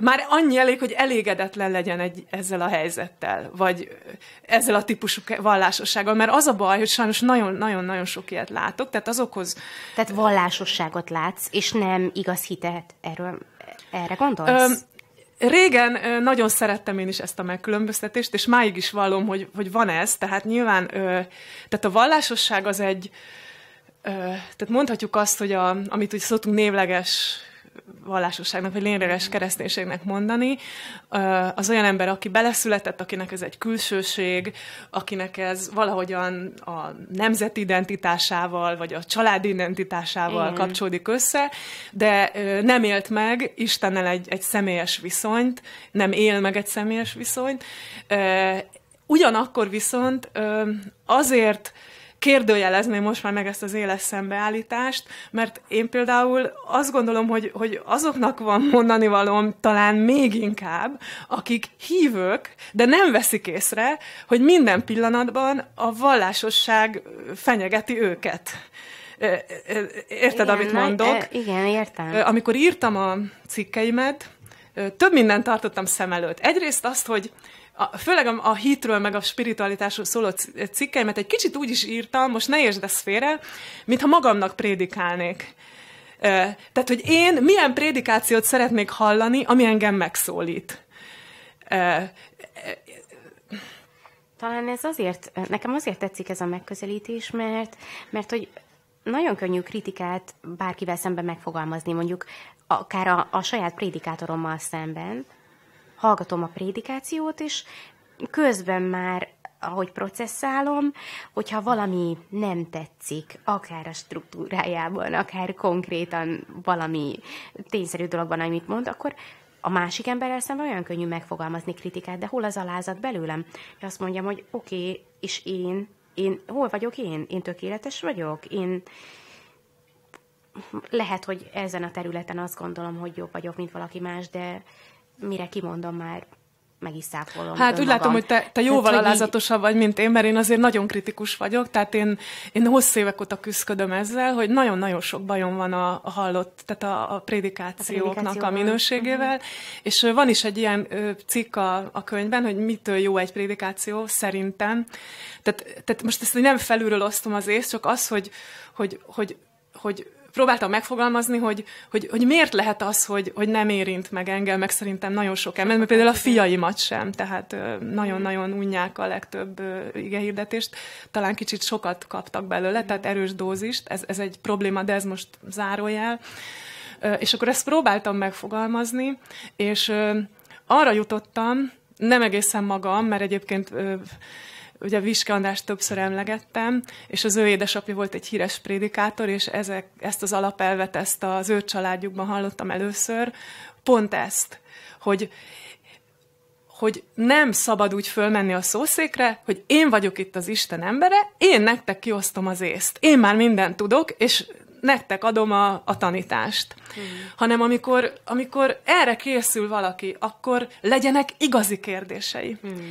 már annyi elég, hogy elégedetlen legyen egy, ezzel a helyzettel, vagy ezzel a típusú vallásossággal, mert az a baj, hogy sajnos nagyon-nagyon-nagyon sok ilyet látok, tehát azokhoz... Tehát vallásosságot látsz, és nem igaz hitet erről erre gondolsz? Öm, Régen nagyon szerettem én is ezt a megkülönböztetést, és máig is vallom, hogy, hogy van ez, tehát nyilván, tehát a vallásosság az egy, tehát mondhatjuk azt, hogy a, amit úgy szoktunk névleges vallásosságnak, vagy lényeges kereszténységnek mondani. Az olyan ember, aki beleszületett, akinek ez egy külsőség, akinek ez valahogyan a nemzeti identitásával, vagy a családi identitásával Igen. kapcsolódik össze, de nem élt meg Istennel egy, egy személyes viszonyt, nem él meg egy személyes viszonyt. Ugyanakkor viszont azért kérdőjelezném most már meg ezt az éles szembeállítást, mert én például azt gondolom, hogy, hogy azoknak van mondani valóm talán még inkább, akik hívők, de nem veszik észre, hogy minden pillanatban a vallásosság fenyegeti őket. Érted, igen, amit mondok? Nagy, e, igen, értem. Amikor írtam a cikkeimet, több mindent tartottam szem előtt. Egyrészt azt, hogy a, főleg a, a hitről, meg a spiritualitásról szóló cikkeimet egy kicsit úgy is írtam, most ne értsd ezt félre, mintha magamnak prédikálnék. Tehát, hogy én milyen prédikációt szeretnék hallani, ami engem megszólít. Talán ez azért, nekem azért tetszik ez a megközelítés, mert, mert hogy nagyon könnyű kritikát bárkivel szemben megfogalmazni, mondjuk akár a, a saját prédikátorommal szemben, hallgatom a prédikációt, is, közben már ahogy processzálom, hogyha valami nem tetszik, akár a struktúrájában, akár konkrétan valami tényszerű dologban, amit mond, akkor a másik emberrel szemben olyan könnyű megfogalmazni kritikát, de hol az alázat belőlem? Hogy azt mondjam, hogy oké, okay, és én, én, hol vagyok én? Én tökéletes vagyok? Én lehet, hogy ezen a területen azt gondolom, hogy jobb vagyok, mint valaki más, de mire kimondom már, meg is száfolom. Hát úgy látom, hogy te, te jóval hát, alázatosabb vagy, mint én, mert én azért nagyon kritikus vagyok, tehát én, én hosszú évek óta küzdködöm ezzel, hogy nagyon-nagyon sok bajom van a, a hallott, tehát a, a prédikációknak a, a minőségével, uh-huh. és van is egy ilyen cikk a, a könyvben, hogy mitől jó egy prédikáció, szerintem. Tehát, tehát most ezt nem felülről osztom az észt, csak az, hogy hogy, hogy, hogy, hogy próbáltam megfogalmazni, hogy, hogy, hogy miért lehet az, hogy, hogy nem érint meg engem, meg szerintem nagyon sok ember, mert például a fiaimat sem, tehát nagyon-nagyon unják a legtöbb igehirdetést, talán kicsit sokat kaptak belőle, tehát erős dózist, ez, ez egy probléma, de ez most zárójel. És akkor ezt próbáltam megfogalmazni, és arra jutottam, nem egészen magam, mert egyébként ugye Viske Andrást többször emlegettem, és az ő édesapja volt egy híres prédikátor, és ezek, ezt az alapelvet, ezt az ő családjukban hallottam először, pont ezt, hogy hogy nem szabad úgy fölmenni a szószékre, hogy én vagyok itt az Isten embere, én nektek kiosztom az észt. Én már mindent tudok, és nektek adom a, a tanítást. Mm. Hanem amikor, amikor erre készül valaki, akkor legyenek igazi kérdései. Mm.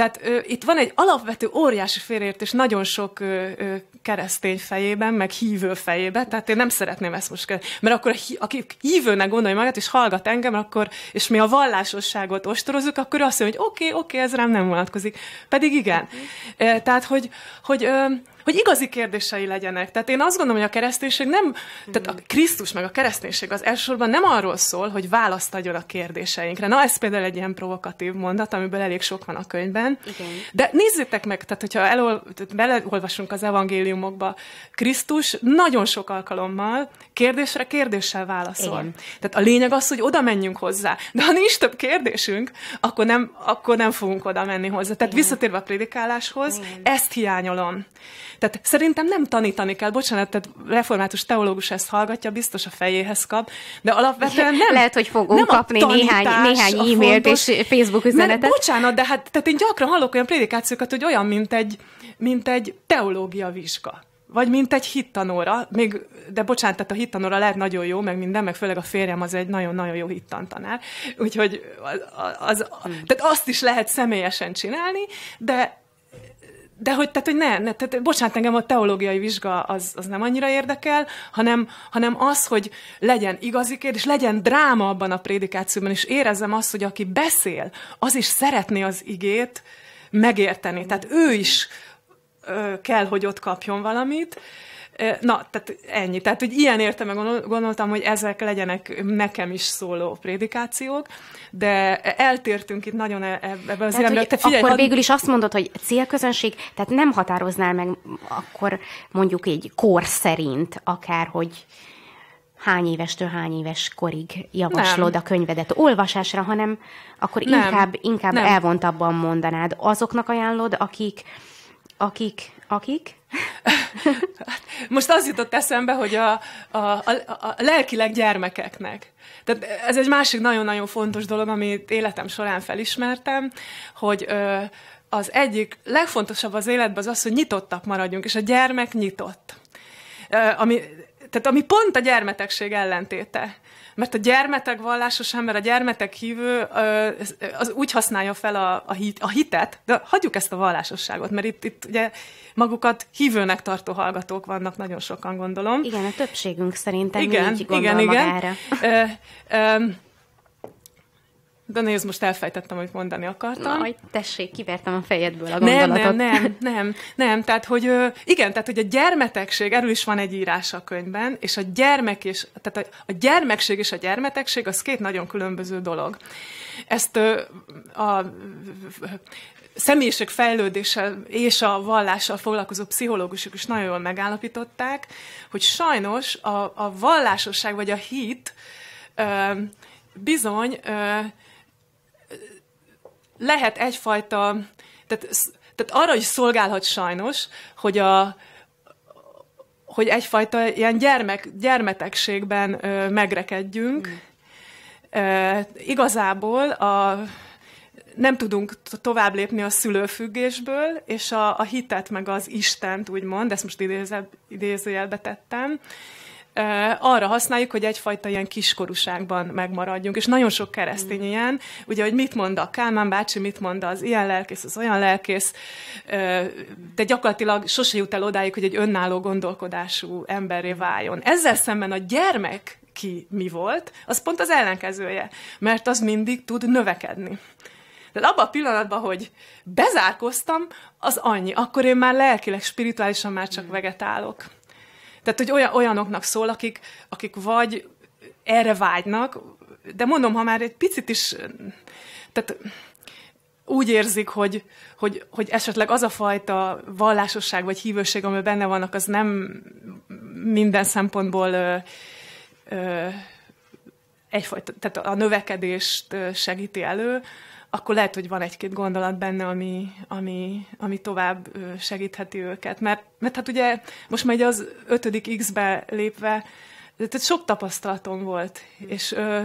Tehát ö, itt van egy alapvető óriási félértés nagyon sok ö, ö, keresztény fejében, meg hívő fejében, tehát én nem szeretném ezt most kérdezni. Mert akkor, aki hívőnek gondolja magát, és hallgat engem, akkor, és mi a vallásosságot ostorozunk, akkor azt mondja, hogy oké, okay, oké, okay, ez rám nem vonatkozik. Pedig igen. Mhm. Tehát, hogy, hogy ö, hogy igazi kérdései legyenek. Tehát én azt gondolom, hogy a kereszténység nem, tehát a Krisztus meg a kereszténység az elsősorban nem arról szól, hogy választ adjon a kérdéseinkre. Na, ez például egy ilyen provokatív mondat, amiből elég sok van a könyvben. Igen. De nézzétek meg, tehát hogyha elol, tehát beleolvasunk az evangéliumokba, Krisztus nagyon sok alkalommal kérdésre kérdéssel válaszol. Igen. Tehát a lényeg az, hogy oda menjünk hozzá. De ha nincs több kérdésünk, akkor nem, akkor nem fogunk oda menni hozzá. Tehát Igen. visszatérve a prédikáláshoz, Igen. ezt hiányolom. Tehát szerintem nem tanítani kell, bocsánat, tehát református teológus ezt hallgatja, biztos a fejéhez kap, de alapvetően nem. Lehet, hogy fogunk nem kapni néhány, néhány e-mailt fontos, és Facebook üzenetet. Mert, bocsánat, de hát tehát én gyakran hallok olyan prédikációkat, hogy olyan, mint egy, mint egy teológia vizsga vagy mint egy hittanóra, még, de bocsánat, tehát a hittanóra lehet nagyon jó, meg minden, meg főleg a férjem az egy nagyon-nagyon jó hittantanár, úgyhogy az, az, az, hmm. tehát azt is lehet személyesen csinálni, de de hogy, tehát, hogy ne, ne tehát, bocsánat, engem a teológiai vizsga az, az nem annyira érdekel, hanem, hanem az, hogy legyen igazi kérdés, legyen dráma abban a prédikációban, és érezzem azt, hogy aki beszél, az is szeretné az igét megérteni. Tehát ő is ö, kell, hogy ott kapjon valamit, Na, tehát ennyi. Tehát, hogy ilyen értelme gondoltam, hogy ezek legyenek nekem is szóló prédikációk, de eltértünk itt nagyon e-, e-, ebbe az irányba. Te figyelj, akkor had... végül is azt mondod, hogy célközönség, tehát nem határoznál meg akkor mondjuk egy kor szerint akár, hogy hány évestől hány éves korig javaslod nem. a könyvedet olvasásra, hanem akkor nem. inkább, inkább nem. elvontabban mondanád. Azoknak ajánlod, akik, akik, akik? [LAUGHS] Most az jutott eszembe, hogy a, a, a, a lelkileg gyermekeknek. Tehát ez egy másik nagyon-nagyon fontos dolog, amit életem során felismertem, hogy ö, az egyik legfontosabb az életben az az, hogy nyitottak maradjunk, és a gyermek nyitott. Ö, ami tehát ami pont a gyermetegség ellentéte. Mert a gyermetek vallásos ember, a gyermetek hívő az úgy használja fel a, a, hit, a hitet, de hagyjuk ezt a vallásosságot, mert itt, itt ugye magukat hívőnek tartó hallgatók vannak nagyon sokan, gondolom. Igen, a többségünk szerintem igen, így gondol igen, magára. Igen. De nézd, most elfejtettem, hogy mondani akartam. Majd tessék, kivertem a fejedből a gondolatot. Nem, nem, nem, nem, nem. Tehát, hogy igen, tehát, hogy a gyermetegség, erről is van egy írás a könyvben, és a gyermek és, tehát a, a gyermekség és a gyermetegség az két nagyon különböző dolog. Ezt a, a személyiség fejlődéssel és a vallással foglalkozó pszichológusok is nagyon jól megállapították, hogy sajnos a, a vallásosság vagy a hit bizony lehet egyfajta, tehát, tehát arra is szolgálhat sajnos, hogy a, hogy egyfajta ilyen gyermek, gyermetegségben ö, megrekedjünk. Mm. E, igazából a, nem tudunk tovább lépni a szülőfüggésből, és a, a hitet meg az Istent, úgymond, ezt most idézőjelbe tettem, arra használjuk, hogy egyfajta ilyen kiskorúságban megmaradjunk, és nagyon sok keresztény mm. ilyen, ugye, hogy mit mond a Kálmán bácsi, mit mond az ilyen lelkész, az olyan lelkész, de gyakorlatilag sose jut el odáig, hogy egy önálló gondolkodású emberré váljon. Ezzel szemben a gyermek ki mi volt, az pont az ellenkezője, mert az mindig tud növekedni. De abban a pillanatban, hogy bezárkoztam, az annyi. Akkor én már lelkileg, spirituálisan már csak mm. vegetálok. Tehát, hogy olyan, olyanoknak szól, akik, akik vagy erre vágynak, de mondom, ha már egy picit is, tehát úgy érzik, hogy, hogy, hogy esetleg az a fajta vallásosság vagy hívőség, amiben benne vannak, az nem minden szempontból ö, ö, egyfajta, tehát a növekedést segíti elő, akkor lehet, hogy van egy-két gondolat benne, ami, ami, ami tovább segítheti őket. Mert, mert hát ugye most már az ötödik X-be lépve, tehát sok tapasztalatom volt, és ö,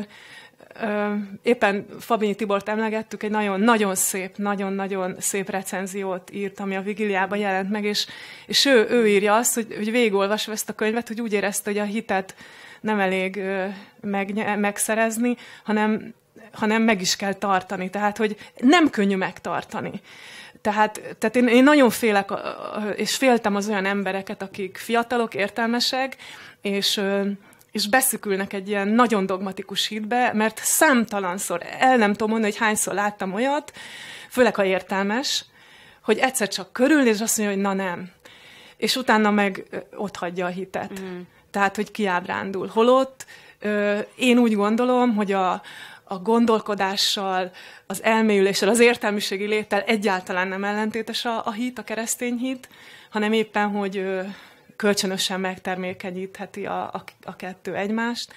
ö, éppen Fabinyi Tibort emlegettük, egy nagyon-nagyon szép, nagyon-nagyon szép recenziót írt, ami a Vigiliában jelent meg, és, és ő, ő írja azt, hogy, hogy végigolvasva ezt a könyvet, hogy úgy érezte, hogy a hitet nem elég ö, meg, megszerezni, hanem hanem meg is kell tartani. Tehát, hogy nem könnyű megtartani. Tehát, tehát én, én nagyon félek, és féltem az olyan embereket, akik fiatalok, értelmesek, és és beszükülnek egy ilyen nagyon dogmatikus hitbe, mert számtalanszor, el nem tudom mondani, hogy hányszor láttam olyat, főleg a értelmes, hogy egyszer csak körül, és azt mondja, hogy na nem. És utána meg ott hagyja a hitet. Mm. Tehát, hogy kiábrándul. Holott én úgy gondolom, hogy a, a gondolkodással, az elmélyüléssel, az értelmiségi léttel egyáltalán nem ellentétes a, a hit, a keresztény hit, hanem éppen, hogy kölcsönösen megtermékenyítheti a, a, a kettő egymást.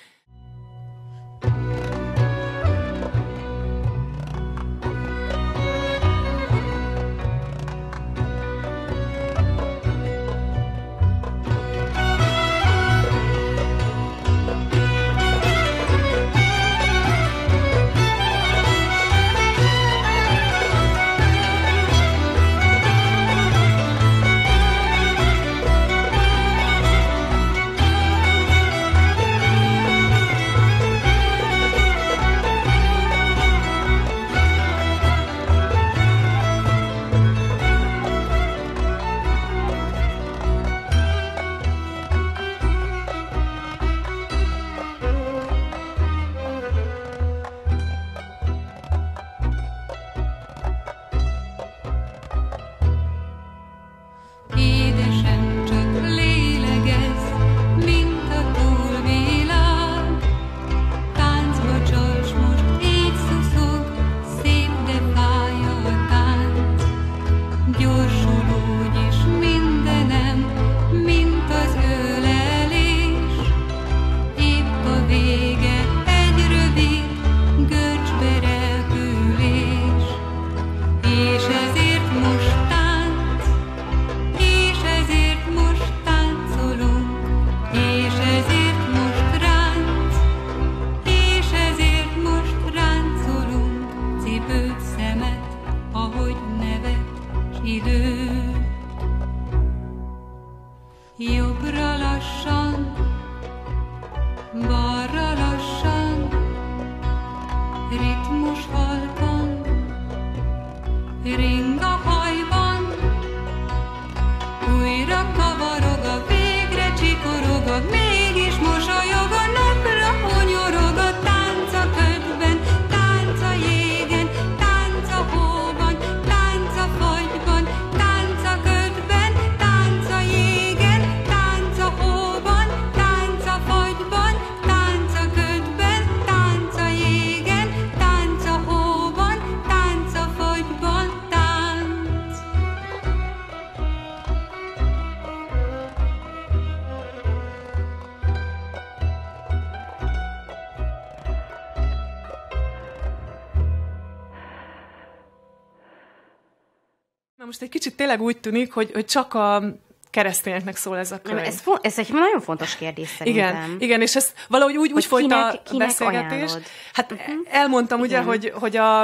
tényleg úgy tűnik, hogy, hogy csak a keresztényeknek szól ez a könyv. Nem, ez, ez egy nagyon fontos kérdés szerintem. Igen, igen és ez valahogy úgy, úgy folyt a beszélgetés. Ajánlod? Hát uh-huh. elmondtam igen. ugye, hogy, hogy a,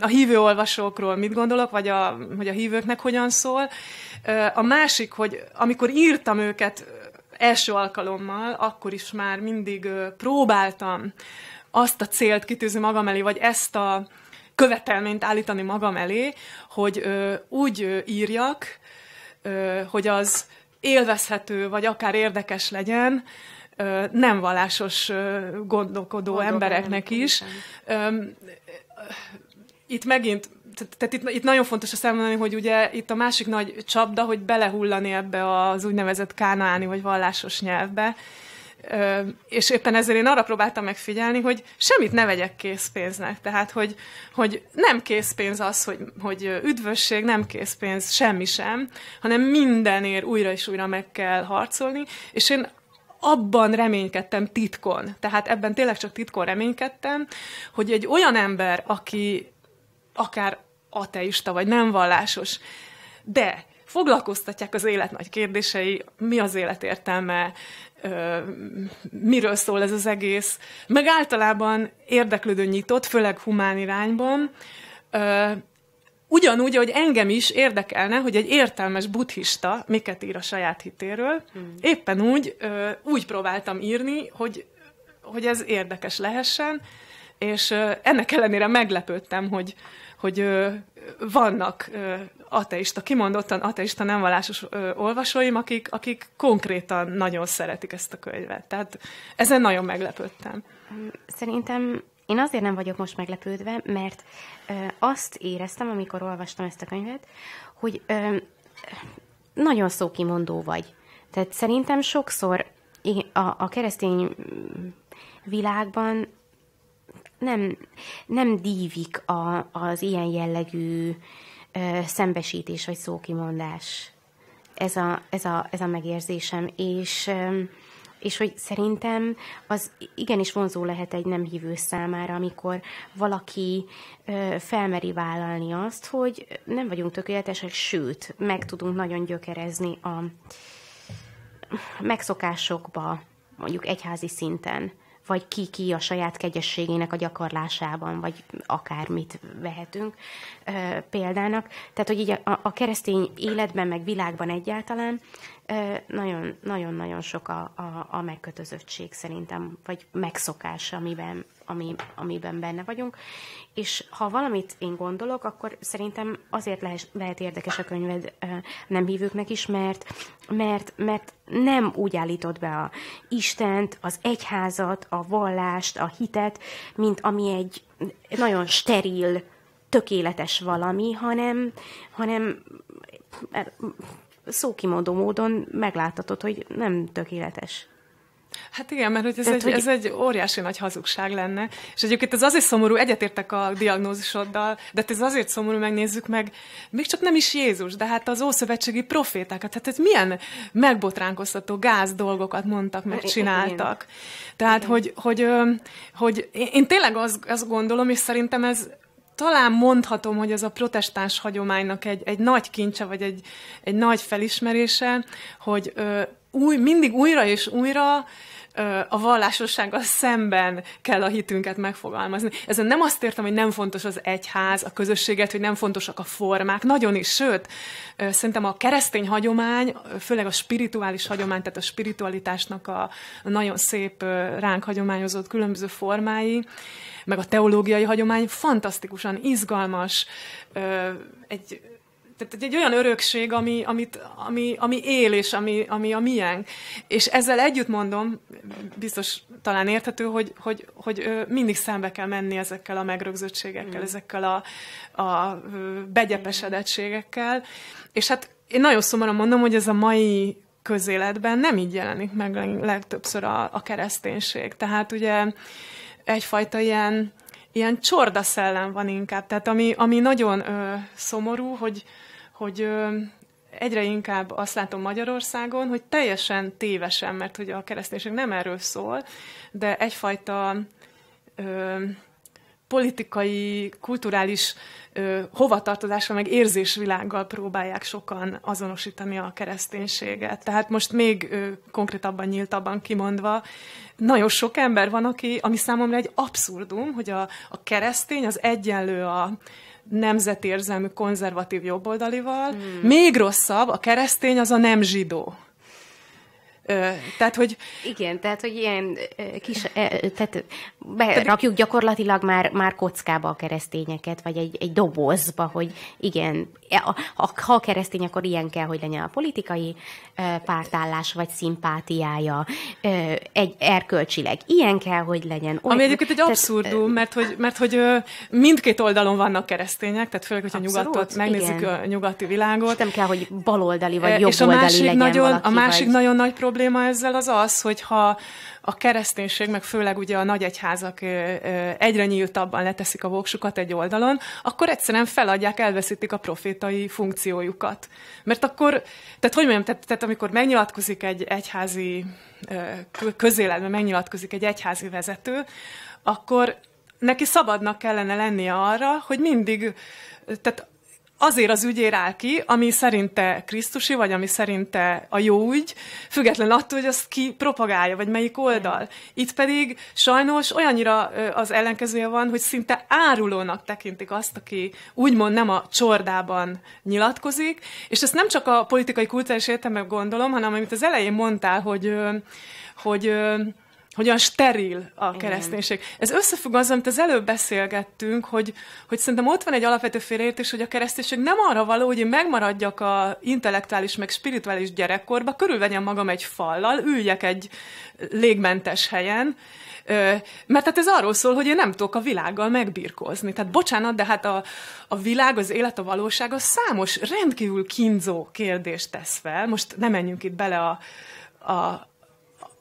a hívő olvasókról mit gondolok, vagy a, hogy a hívőknek hogyan szól. A másik, hogy amikor írtam őket első alkalommal, akkor is már mindig próbáltam azt a célt kitűzni magam elé, vagy ezt a követelményt állítani magam elé, hogy ö, úgy ö, írjak, ö, hogy az élvezhető, vagy akár érdekes legyen, ö, nem vallásos ö, gondolkodó Gondolom, embereknek is. Ö, itt megint tehát itt, itt nagyon fontos azt elmondani, hogy ugye itt a másik nagy csapda, hogy belehullani ebbe az úgynevezett kánaáni vagy vallásos nyelvbe, és éppen ezért én arra próbáltam megfigyelni, hogy semmit ne vegyek készpénznek. Tehát, hogy, hogy nem készpénz az, hogy, hogy üdvösség, nem készpénz, semmi sem, hanem mindenért újra és újra meg kell harcolni, és én abban reménykedtem titkon, tehát ebben tényleg csak titkon reménykedtem, hogy egy olyan ember, aki akár ateista vagy nem vallásos, de foglalkoztatják az élet nagy kérdései, mi az élet értelme, ö, miről szól ez az egész, meg általában érdeklődő nyitott, főleg humán irányban, ö, Ugyanúgy, hogy engem is érdekelne, hogy egy értelmes buddhista miket ír a saját hitéről. Hmm. Éppen úgy, ö, úgy próbáltam írni, hogy, hogy ez érdekes lehessen, és ö, ennek ellenére meglepődtem, hogy, hogy ö, vannak ateista, kimondottan ateista nem vallásos ö, olvasóim, akik, akik konkrétan nagyon szeretik ezt a könyvet. Tehát ezen nagyon meglepődtem. Szerintem én azért nem vagyok most meglepődve, mert ö, azt éreztem, amikor olvastam ezt a könyvet, hogy ö, nagyon szókimondó vagy. Tehát szerintem sokszor a, a keresztény világban nem, nem dívik a, az ilyen jellegű szembesítés vagy szókimondás. Ez a, ez a, ez a megérzésem. És, és hogy szerintem az igenis vonzó lehet egy nem hívő számára, amikor valaki felmeri vállalni azt, hogy nem vagyunk tökéletesek, sőt, meg tudunk nagyon gyökerezni a megszokásokba, mondjuk egyházi szinten vagy ki-ki a saját kegyességének a gyakorlásában, vagy akármit vehetünk ö, példának. Tehát, hogy így a, a keresztény életben, meg világban egyáltalán nagyon-nagyon sok a, a, a megkötözöttség szerintem, vagy megszokás, amiben ami, amiben benne vagyunk. És ha valamit én gondolok, akkor szerintem azért lehet, lehet érdekes a könyved nem hívőknek is, mert, mert, mert nem úgy állítod be a Istent, az egyházat, a vallást, a hitet, mint ami egy nagyon steril, tökéletes valami, hanem, hanem szókimondó módon megláthatod, hogy nem tökéletes. Hát igen, mert hogy ez, Tehát, egy, hogy... ez egy óriási nagy hazugság lenne. És egyébként ez azért szomorú, egyetértek a diagnózisoddal, de hát ez azért szomorú, megnézzük meg, még csak nem is Jézus, de hát az ószövetségi profétákat, tehát ez milyen megbotránkoztató gáz dolgokat mondtak, meg csináltak. Tehát, hogy, hogy, hogy én tényleg azt, azt gondolom, és szerintem ez, talán mondhatom, hogy ez a protestáns hagyománynak egy, egy nagy kincse, vagy egy, egy nagy felismerése, hogy ö, új, mindig újra és újra a vallásossággal szemben kell a hitünket megfogalmazni. Ezen nem azt értem, hogy nem fontos az egyház, a közösséget, hogy nem fontosak a formák, nagyon is, sőt, szerintem a keresztény hagyomány, főleg a spirituális hagyomány, tehát a spiritualitásnak a nagyon szép ránk hagyományozott különböző formái, meg a teológiai hagyomány fantasztikusan izgalmas, egy tehát egy olyan örökség, ami, amit, ami, ami él, és ami, ami a miénk. És ezzel együtt mondom, biztos talán érthető, hogy, hogy, hogy mindig szembe kell menni ezekkel a megrögzöttségekkel, mm. ezekkel a, a begyepesedettségekkel. Mm. És hát én nagyon szomorúan mondom, hogy ez a mai közéletben nem így jelenik meg legtöbbször a, a kereszténység. Tehát ugye egyfajta ilyen, ilyen csorda szellem van inkább. Tehát ami, ami nagyon ö, szomorú, hogy, hogy egyre inkább azt látom Magyarországon, hogy teljesen tévesen, mert hogy a kereszténység nem erről szól, de egyfajta ö, politikai, kulturális ö, hovatartozásra, meg érzésvilággal próbálják sokan azonosítani a kereszténységet. Tehát most még ö, konkrétabban, nyíltabban kimondva, nagyon sok ember van, aki, ami számomra egy abszurdum, hogy a, a keresztény az egyenlő a, nemzetérzelmű konzervatív jobboldalival, hmm. még rosszabb, a keresztény az a nem zsidó. Tehát, hogy... Igen, tehát, hogy ilyen kis... Tehát berakjuk gyakorlatilag már, már kockába a keresztényeket, vagy egy, egy dobozba, hogy igen, e, ha a keresztény, akkor ilyen kell, hogy legyen a politikai pártállás, vagy szimpátiája, egy erkölcsileg ilyen kell, hogy legyen. Olyan, Ami egyébként egy abszurdum, mert hogy, mert hogy mindkét oldalon vannak keresztények, tehát főleg, hogyha abszolút, nyugatot, megnézzük igen. a nyugati világot. És nem kell, hogy baloldali vagy jobboldali legyen nagyon, valaki, A másik vagy... nagyon nagy probléma, probléma ezzel az az, hogyha a kereszténység, meg főleg ugye a nagyegyházak egyre nyíltabban leteszik a voksukat egy oldalon, akkor egyszerűen feladják, elveszítik a profétai funkciójukat. Mert akkor, tehát hogy mondjam, tehát, tehát amikor megnyilatkozik egy egyházi közéletben, megnyilatkozik egy egyházi vezető, akkor neki szabadnak kellene lennie arra, hogy mindig, tehát azért az ügyér áll ki, ami szerinte Krisztusi, vagy ami szerinte a jó ügy, független attól, hogy azt ki propagálja, vagy melyik oldal. Itt pedig sajnos olyannyira az ellenkezője van, hogy szinte árulónak tekintik azt, aki úgymond nem a csordában nyilatkozik, és ezt nem csak a politikai kultúrás értelme gondolom, hanem amit az elején mondtál, hogy, hogy hogyan steril a kereszténység. Igen. Ez összefügg azzal, amit az előbb beszélgettünk, hogy, hogy szerintem ott van egy alapvető félreértés, hogy a kereszténység nem arra való, hogy én megmaradjak a intellektuális, meg spirituális gyerekkorba, körülvegyem magam egy fallal, üljek egy légmentes helyen, mert hát ez arról szól, hogy én nem tudok a világgal megbirkózni. Tehát bocsánat, de hát a, a világ, az élet, a valóság az számos rendkívül kínzó kérdést tesz fel. Most nem menjünk itt bele a, a,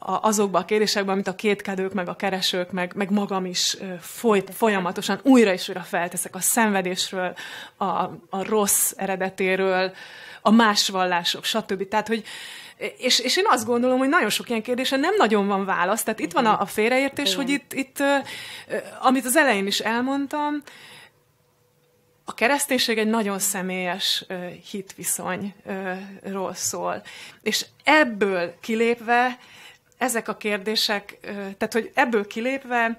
a, azokba a kérésekbe, amit a kétkedők, meg a keresők, meg, meg magam is folyt, folyamatosan újra és újra felteszek a szenvedésről, a, a rossz eredetéről, a más vallások, stb. Tehát, hogy és, és én azt gondolom, hogy nagyon sok ilyen kérdésen nem nagyon van válasz. Tehát itt van a, a félreértés, Igen. hogy itt, itt, amit az elején is elmondtam, a kereszténység egy nagyon személyes hitviszonyról szól. És ebből kilépve ezek a kérdések, tehát hogy ebből kilépve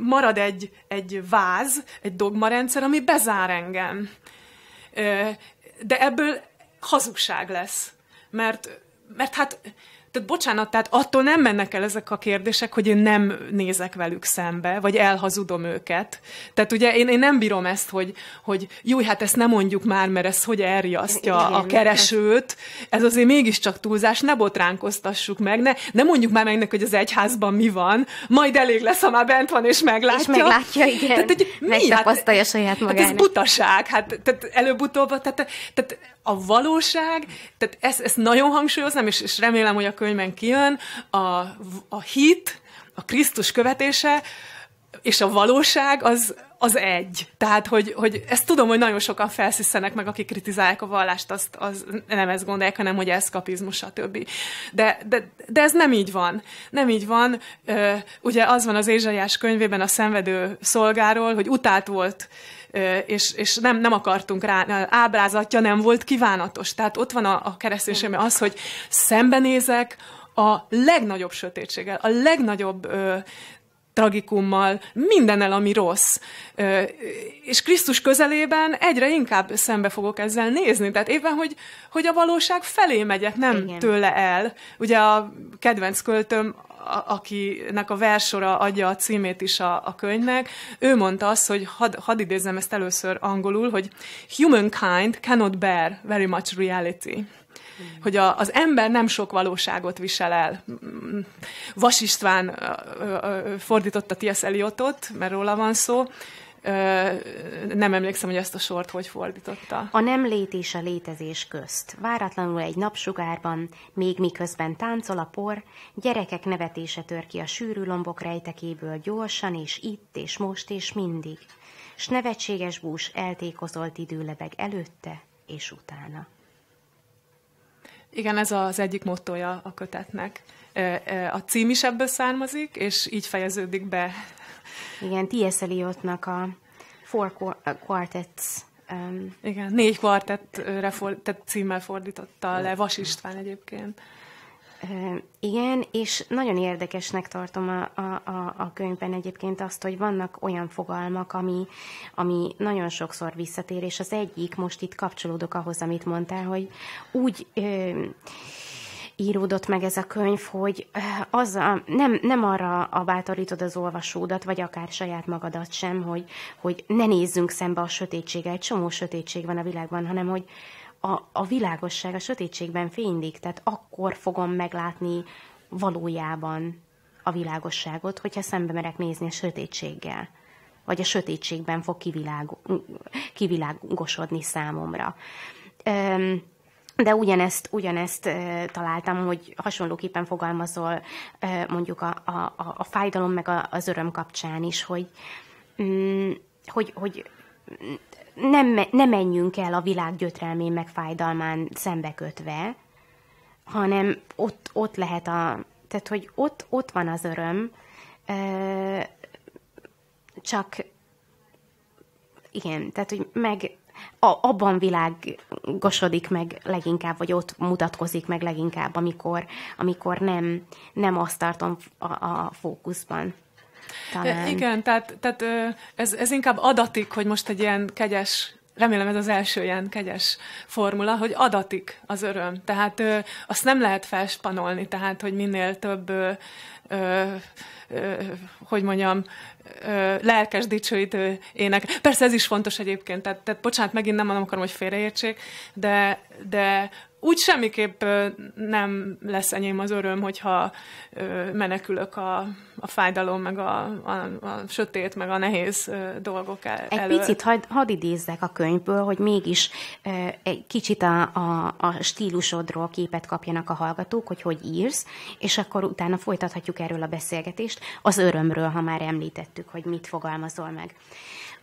marad egy, egy váz, egy dogmarendszer, ami bezár engem. De ebből hazugság lesz. Mert, mert hát tehát bocsánat, tehát attól nem mennek el ezek a kérdések, hogy én nem nézek velük szembe, vagy elhazudom őket. Tehát ugye én, én nem bírom ezt, hogy, hogy jó, hát ezt nem mondjuk már, mert ez hogy elriasztja Igen, a keresőt. Ez azért mégiscsak túlzás, ne botránkoztassuk meg, ne, ne mondjuk már meg neki, hogy az egyházban mi van, majd elég lesz, ha már bent van, és meglátja. És meglátja, igen. Tehát, hogy mi? Megtapasztalja hát, saját magának. Hát ez butaság, hát tehát előbb-utóbb, tehát, tehát a valóság, tehát ezt, ezt nagyon hangsúlyoznám, és, és remélem, hogy a könyvben kijön, a, a hit, a Krisztus követése, és a valóság az, az egy. Tehát, hogy, hogy ezt tudom, hogy nagyon sokan felszisztenek meg, akik kritizálják a vallást, azt az nem ezt gondolják, hanem hogy eszkapizmus, stb. De, de, de ez nem így van. Nem így van. Ugye az van az Ézsaiás könyvében a szenvedő szolgáról, hogy utált volt és, és nem, nem akartunk rá, ábrázatja nem volt kívánatos. Tehát ott van a, a kereszténységben az, hogy szembenézek a legnagyobb sötétséggel, a legnagyobb ö, tragikummal, mindennel, ami rossz. Ö, és Krisztus közelében egyre inkább szembe fogok ezzel nézni. Tehát éppen, hogy, hogy a valóság felé megyek, nem Igen. tőle el. Ugye a kedvenc költöm akinek a versora adja a címét is a, a könyvnek, ő mondta azt, hogy had, hadd idézem ezt először angolul, hogy humankind cannot bear very much reality hogy a, az ember nem sok valóságot visel el. Vas István ö, ö, fordította T.S. Eliotot, mert róla van szó, nem emlékszem, hogy ezt a sort hogy fordította. A nem lét és a létezés közt. Váratlanul egy napsugárban, még miközben táncol a por, gyerekek nevetése tör ki a sűrű lombok rejtekéből gyorsan, és itt, és most, és mindig. S nevetséges bús eltékozolt időlebeg előtte és utána. Igen, ez az egyik mottoja a kötetnek. A cím is ebből származik, és így fejeződik be igen, T.S. Eliotnak a Four Quartets Um, Igen, négy kvartettre for, tehát címmel fordította le Vas István egyébként. Igen, és nagyon érdekesnek tartom a, a, a könyvben egyébként azt, hogy vannak olyan fogalmak, ami, ami nagyon sokszor visszatér, és az egyik, most itt kapcsolódok ahhoz, amit mondtál, hogy úgy... Ö, íródott meg ez a könyv, hogy eh, az a, nem, nem arra a bátorítod az olvasódat, vagy akár saját magadat sem, hogy, hogy ne nézzünk szembe a sötétséggel, egy csomó sötétség van a világban, hanem hogy a, a világosság a sötétségben fénylik, tehát akkor fogom meglátni valójában a világosságot, hogyha szembe merek nézni a sötétséggel vagy a sötétségben fog kivilág, kivilágosodni számomra. De ugyanezt, ugyanezt találtam, hogy hasonlóképpen fogalmazol mondjuk a, a, a fájdalom meg az öröm kapcsán is, hogy, mm, hogy, hogy nem, nem menjünk el a világ gyötrelmén meg fájdalmán szembekötve, hanem ott, ott lehet a, tehát hogy ott, ott van az öröm, csak igen, tehát hogy meg, a, abban világosodik meg leginkább, vagy ott mutatkozik meg leginkább, amikor, amikor nem, nem azt tartom a, a fókuszban. E, Talán. Igen, tehát, tehát ez, ez inkább adatik, hogy most egy ilyen kegyes remélem ez az első ilyen kegyes formula, hogy adatik az öröm. Tehát ö, azt nem lehet felspanolni, tehát hogy minél több, ö, ö, ö, hogy mondjam, ö, lelkes, dicsőítő ének. Persze ez is fontos egyébként, tehát, tehát bocsánat, megint nem akarom, hogy félreértsék, de, de úgy semmiképp nem lesz enyém az öröm, hogyha menekülök a, a fájdalom, meg a, a, a sötét, meg a nehéz dolgok el, Egy elő. picit hadd had idézzek a könyvből, hogy mégis egy kicsit a, a, a stílusodról képet kapjanak a hallgatók, hogy hogy írsz, és akkor utána folytathatjuk erről a beszélgetést, az örömről, ha már említettük, hogy mit fogalmazol meg.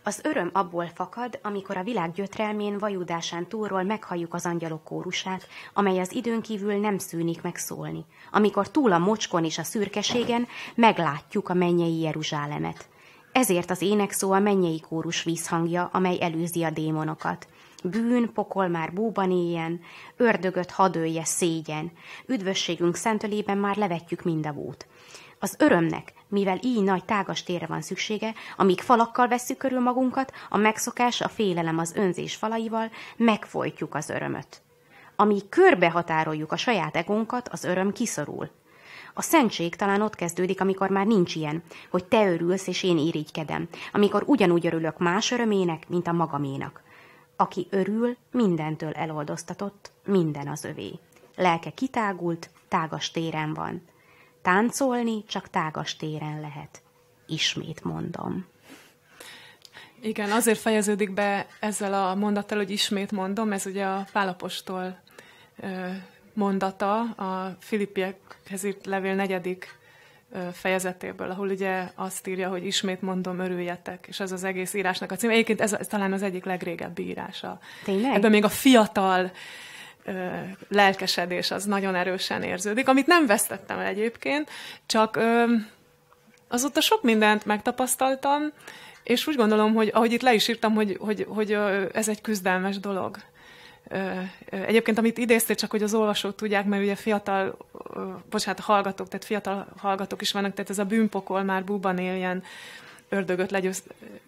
Az öröm abból fakad, amikor a világ gyötrelmén, vajudásán túlról meghalljuk az angyalok kórusát, amely az időn kívül nem szűnik megszólni, amikor túl a mocskon és a szürkeségen meglátjuk a mennyei Jeruzsálemet. Ezért az szó a mennyei kórus vízhangja, amely előzi a démonokat. Bűn, pokol már búban éljen, ördögöt hadője szégyen, üdvösségünk szentölében már levetjük mind a vót. Az örömnek, mivel így nagy tágas térre van szüksége, amíg falakkal veszük körül magunkat, a megszokás, a félelem az önzés falaival, megfojtjuk az örömöt. Ami körbehatároljuk a saját egónkat, az öröm kiszorul. A szentség talán ott kezdődik, amikor már nincs ilyen, hogy te örülsz és én irigykedem, amikor ugyanúgy örülök más örömének, mint a magaménak. Aki örül, mindentől eloldoztatott, minden az övé. Lelke kitágult, tágas téren van. Táncolni csak tágas téren lehet. Ismét mondom. Igen, azért fejeződik be ezzel a mondattal, hogy ismét mondom, ez ugye a Pálapostól mondata a Filippiekhez írt levél negyedik fejezetéből, ahol ugye azt írja, hogy ismét mondom, örüljetek, és ez az egész írásnak a cím. Egyébként ez, ez talán az egyik legrégebbi írása. Tényleg? Ebben még a fiatal ö, lelkesedés az nagyon erősen érződik, amit nem vesztettem el egyébként, csak ö, azóta sok mindent megtapasztaltam, és úgy gondolom, hogy ahogy itt le is írtam, hogy, hogy, hogy ez egy küzdelmes dolog. Egyébként, amit idéztél, csak hogy az olvasók tudják, mert ugye fiatal, bocsánat, hallgatók, tehát fiatal hallgatók is vannak, tehát ez a bűnpokol már búban éljen, ördögöt legyőz,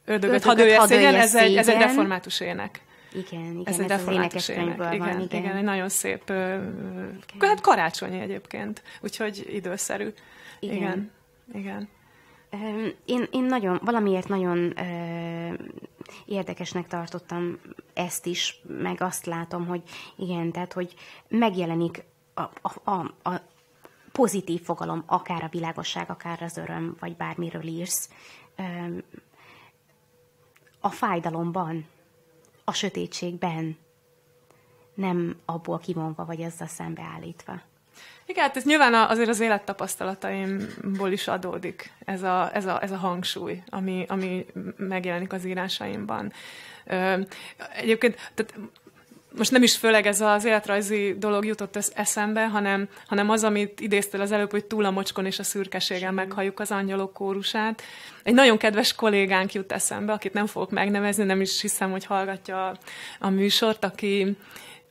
ördögöt, ördögöt hadd ez, egy, ez egy református ének. Igen, igen, ez, ez egy református ének. Van, igen, igen. igen, egy nagyon szép, igen. hát karácsonyi egyébként, úgyhogy időszerű. Igen. igen. igen. Én, én nagyon, valamiért nagyon ö, érdekesnek tartottam ezt is, meg azt látom, hogy igen, tehát, hogy megjelenik a, a, a, a pozitív fogalom, akár a világosság, akár az öröm, vagy bármiről írsz, ö, a fájdalomban, a sötétségben, nem abból kivonva, vagy ezzel szembeállítva. Igen, hát ez nyilván azért az élettapasztalataimból is adódik ez a, ez a, ez a hangsúly, ami, ami megjelenik az írásaimban. egyébként, tehát most nem is főleg ez az életrajzi dolog jutott eszembe, hanem, hanem az, amit idéztél az előbb, hogy túl a mocskon és a szürkeségen meghalljuk az angyalok kórusát. Egy nagyon kedves kollégánk jut eszembe, akit nem fogok megnevezni, nem is hiszem, hogy hallgatja a, a műsort, aki,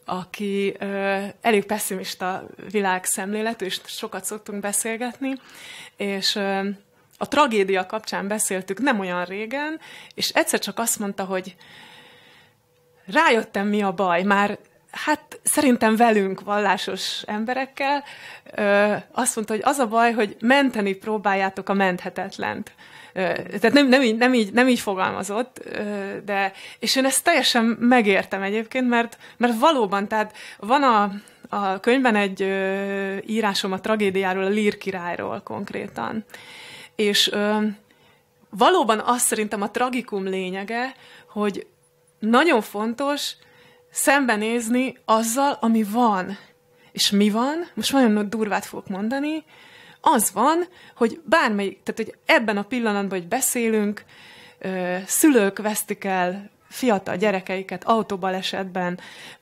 aki ö, elég pessimista világszemléletű, és sokat szoktunk beszélgetni, és ö, a tragédia kapcsán beszéltük nem olyan régen, és egyszer csak azt mondta, hogy rájöttem, mi a baj, már hát szerintem velünk vallásos emberekkel, ö, azt mondta, hogy az a baj, hogy menteni próbáljátok a menthetetlent tehát nem, nem, így, nem, így, nem így fogalmazott, de, és én ezt teljesen megértem egyébként, mert, mert valóban, tehát van a, a könyvben egy ö, írásom a tragédiáról, a Lír királyról konkrétan. És ö, valóban azt szerintem a tragikum lényege, hogy nagyon fontos szembenézni azzal, ami van. És mi van? Most nagyon durvát fogok mondani, az van, hogy bármelyik, tehát hogy ebben a pillanatban, hogy beszélünk, szülők vesztik el fiatal gyerekeiket autóbalesetben,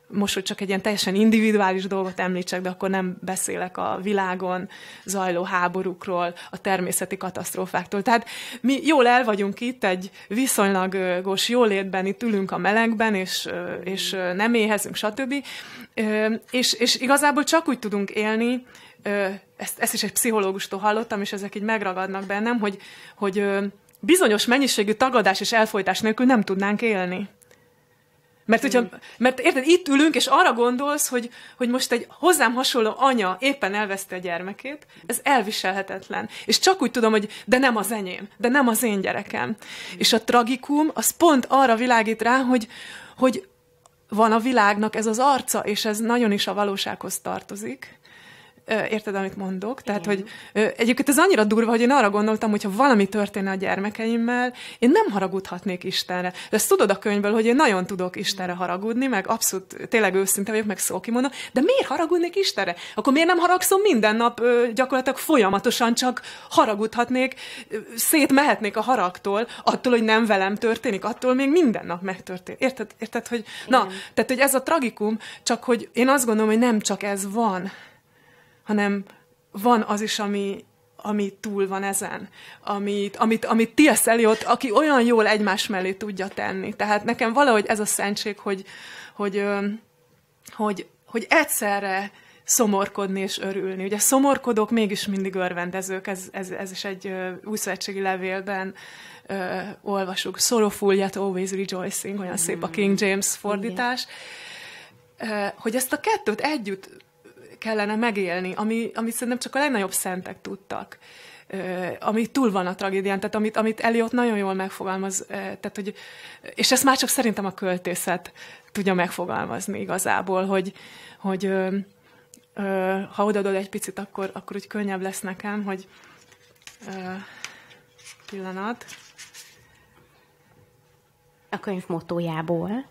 most, hogy csak egy ilyen teljesen individuális dolgot említsek, de akkor nem beszélek a világon zajló háborúkról, a természeti katasztrófáktól. Tehát mi jól el vagyunk itt, egy viszonylagos jólétben, itt ülünk a melegben, és, és nem éhezünk, stb. És, és igazából csak úgy tudunk élni, ö, ezt, ezt is egy pszichológustól hallottam, és ezek így megragadnak bennem, hogy, hogy ö, bizonyos mennyiségű tagadás és elfolytás nélkül nem tudnánk élni. Mert, hogyha, mert érted, itt ülünk, és arra gondolsz, hogy, hogy most egy hozzám hasonló anya éppen elveszte a gyermekét, ez elviselhetetlen. És csak úgy tudom, hogy de nem az enyém, de nem az én gyerekem. És a tragikum az pont arra világít rá, hogy, hogy van a világnak ez az arca, és ez nagyon is a valósághoz tartozik. Érted, amit mondok? Tehát, Igen. hogy egyébként ez annyira durva, hogy én arra gondoltam, hogy ha valami történne a gyermekeimmel, én nem haragudhatnék Istenre. De ezt tudod a könyvből, hogy én nagyon tudok Istenre haragudni, meg abszolút tényleg őszinte vagyok, meg kimondom, de miért haragudnék Istenre? Akkor miért nem haragszom minden nap gyakorlatilag folyamatosan csak haragudhatnék, szétmehetnék a haragtól, attól, hogy nem velem történik, attól még minden nap megtörténik. Érted, érted hogy Igen. na, tehát, hogy ez a tragikum, csak hogy én azt gondolom, hogy nem csak ez van hanem van az is, ami, ami túl van ezen, amit, amit, amit T.S. Eliot, aki olyan jól egymás mellé tudja tenni. Tehát nekem valahogy ez a szentség, hogy, hogy, hogy, hogy egyszerre szomorkodni és örülni. Ugye szomorkodók mégis mindig örvendezők, ez, ez, ez is egy uh, újszövetségi levélben uh, olvasuk. Sorrowful yet always rejoicing, olyan mm. szép a mm. King James fordítás. hogy ezt a kettőt együtt kellene megélni, ami, ami szerintem csak a legnagyobb szentek tudtak ami túl van a tragédián, tehát amit, amit Eliot nagyon jól megfogalmaz, tehát, hogy, és ezt már csak szerintem a költészet tudja megfogalmazni igazából, hogy, hogy ö, ö, ha odaadod egy picit, akkor, akkor úgy könnyebb lesz nekem, hogy ö, pillanat. A könyv motójából,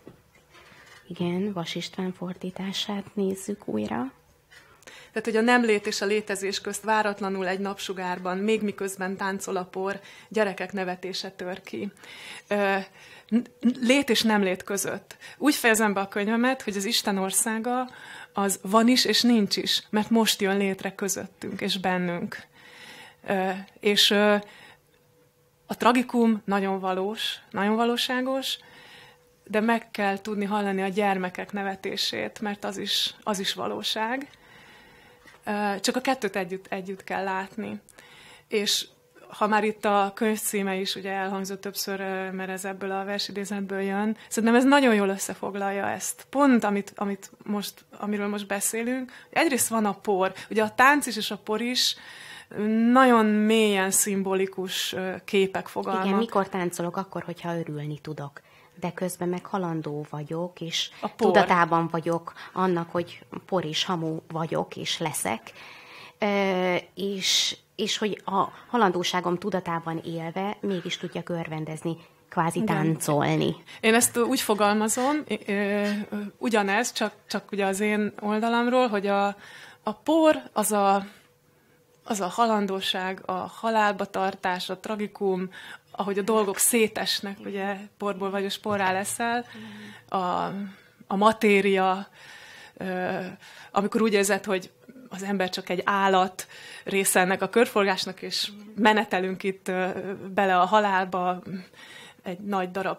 igen, Vas István fordítását nézzük újra. Tehát, hogy a nem lét és a létezés közt váratlanul egy napsugárban, még miközben táncol a por, gyerekek nevetése tör ki. lét és nem lét között. Úgy fejezem be a könyvemet, hogy az Isten országa az van is és nincs is, mert most jön létre közöttünk és bennünk. és a tragikum nagyon valós, nagyon valóságos, de meg kell tudni hallani a gyermekek nevetését, mert az is, az is valóság. Csak a kettőt együtt, együtt kell látni. És ha már itt a könyv címe is ugye elhangzott többször, mert ez ebből a versidézetből jön, szerintem ez nagyon jól összefoglalja ezt. Pont, amit, amit most, amiről most beszélünk, egyrészt van a por. Ugye a tánc is és a por is nagyon mélyen szimbolikus képek, fogalmak. Igen, mikor táncolok? Akkor, hogyha örülni tudok de közben meg halandó vagyok, és tudatában vagyok annak, hogy por és hamu vagyok, és leszek. Ö, és, és hogy a halandóságom tudatában élve mégis tudja körvendezni, kvázi táncolni. Én ezt úgy fogalmazom, ugyanez, csak, csak ugye az én oldalamról, hogy a, a por az a, az a halandóság, a halálba tartás, a tragikum, ahogy a dolgok szétesnek, ugye porból vagy vagyis porrá leszel, a, a matéria, amikor úgy érzed, hogy az ember csak egy állat része ennek a körforgásnak, és menetelünk itt bele a halálba, egy nagy darab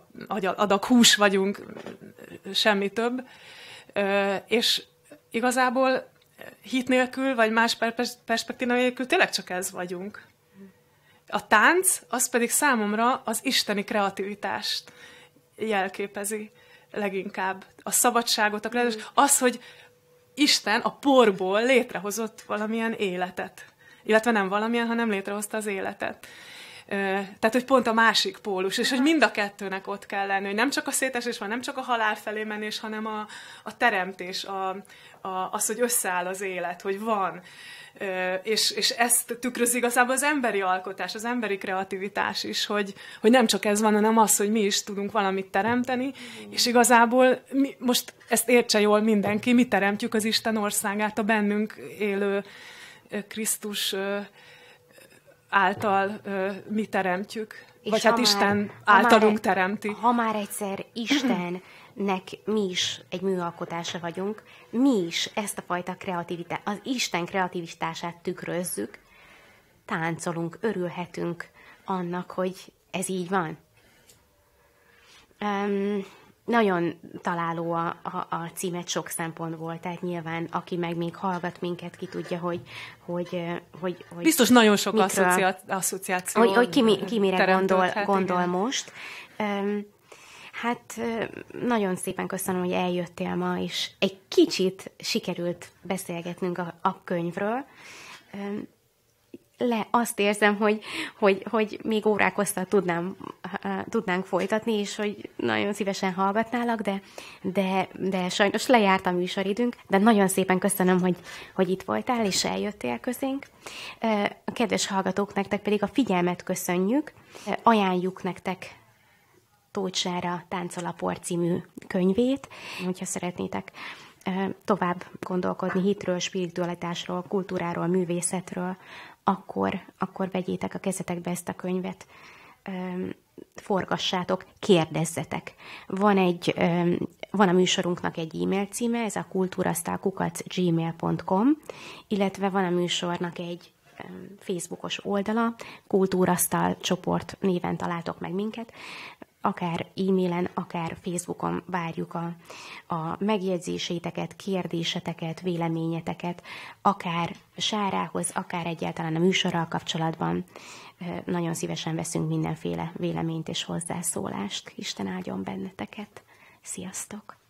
adag hús vagyunk, semmi több. És igazából hit nélkül, vagy más perspektíva nélkül tényleg csak ez vagyunk. A tánc, az pedig számomra az isteni kreativitást jelképezi leginkább. A szabadságot, a kreativitást, mm. az, hogy Isten a porból létrehozott valamilyen életet. Illetve nem valamilyen, hanem létrehozta az életet. Tehát, hogy pont a másik pólus, és hogy mind a kettőnek ott kell lenni, hogy nem csak a szétesés van, nem csak a halál felé menés, hanem a, a teremtés, a, a, az, hogy összeáll az élet, hogy van. És, és ezt tükrözi igazából az emberi alkotás, az emberi kreativitás is, hogy, hogy nem csak ez van, hanem az, hogy mi is tudunk valamit teremteni, mm. és igazából mi, most ezt értse jól mindenki, mi teremtjük az Isten országát a bennünk élő Krisztus által mi teremtjük. És Vagy hát már, Isten általunk már, teremti. Ha már egyszer Isten [CLEARS THROAT] nek mi is egy műalkotása vagyunk, mi is ezt a fajta kreativitást, az Isten kreativitását tükrözzük, táncolunk, örülhetünk annak, hogy ez így van. Um, nagyon találó a, a, a címet sok szempontból, tehát nyilván aki meg még hallgat minket, ki tudja, hogy... hogy, hogy, hogy Biztos nagyon sok mikről, asszociáció. Hogy, hogy ki, ki mire gondol, hát, gondol most. Um, Hát nagyon szépen köszönöm, hogy eljöttél ma, és egy kicsit sikerült beszélgetnünk a, a könyvről. Le, azt érzem, hogy, hogy, hogy még órák tudnám, tudnánk folytatni, és hogy nagyon szívesen hallgatnálak, de, de, de sajnos lejárt a műsoridünk, de nagyon szépen köszönöm, hogy, hogy itt voltál, és eljöttél közénk. A kedves hallgatók, nektek pedig a figyelmet köszönjük, ajánljuk nektek Tóth Sára Táncol a por című könyvét. Hogyha szeretnétek tovább gondolkodni hitről, spiritualitásról, kultúráról, művészetről, akkor, akkor vegyétek a kezetekbe ezt a könyvet forgassátok, kérdezzetek. Van, egy, van a műsorunknak egy e-mail címe, ez a kultúrasztálkukac.gmail.com, illetve van a műsornak egy Facebookos oldala, Kultúrasztal csoport néven találtok meg minket akár e-mailen, akár Facebookon várjuk a, a megjegyzéseiteket, kérdéseteket, véleményeteket, akár Sárához, akár egyáltalán a műsorral kapcsolatban. Nagyon szívesen veszünk mindenféle véleményt és hozzászólást. Isten áldjon benneteket! Sziasztok!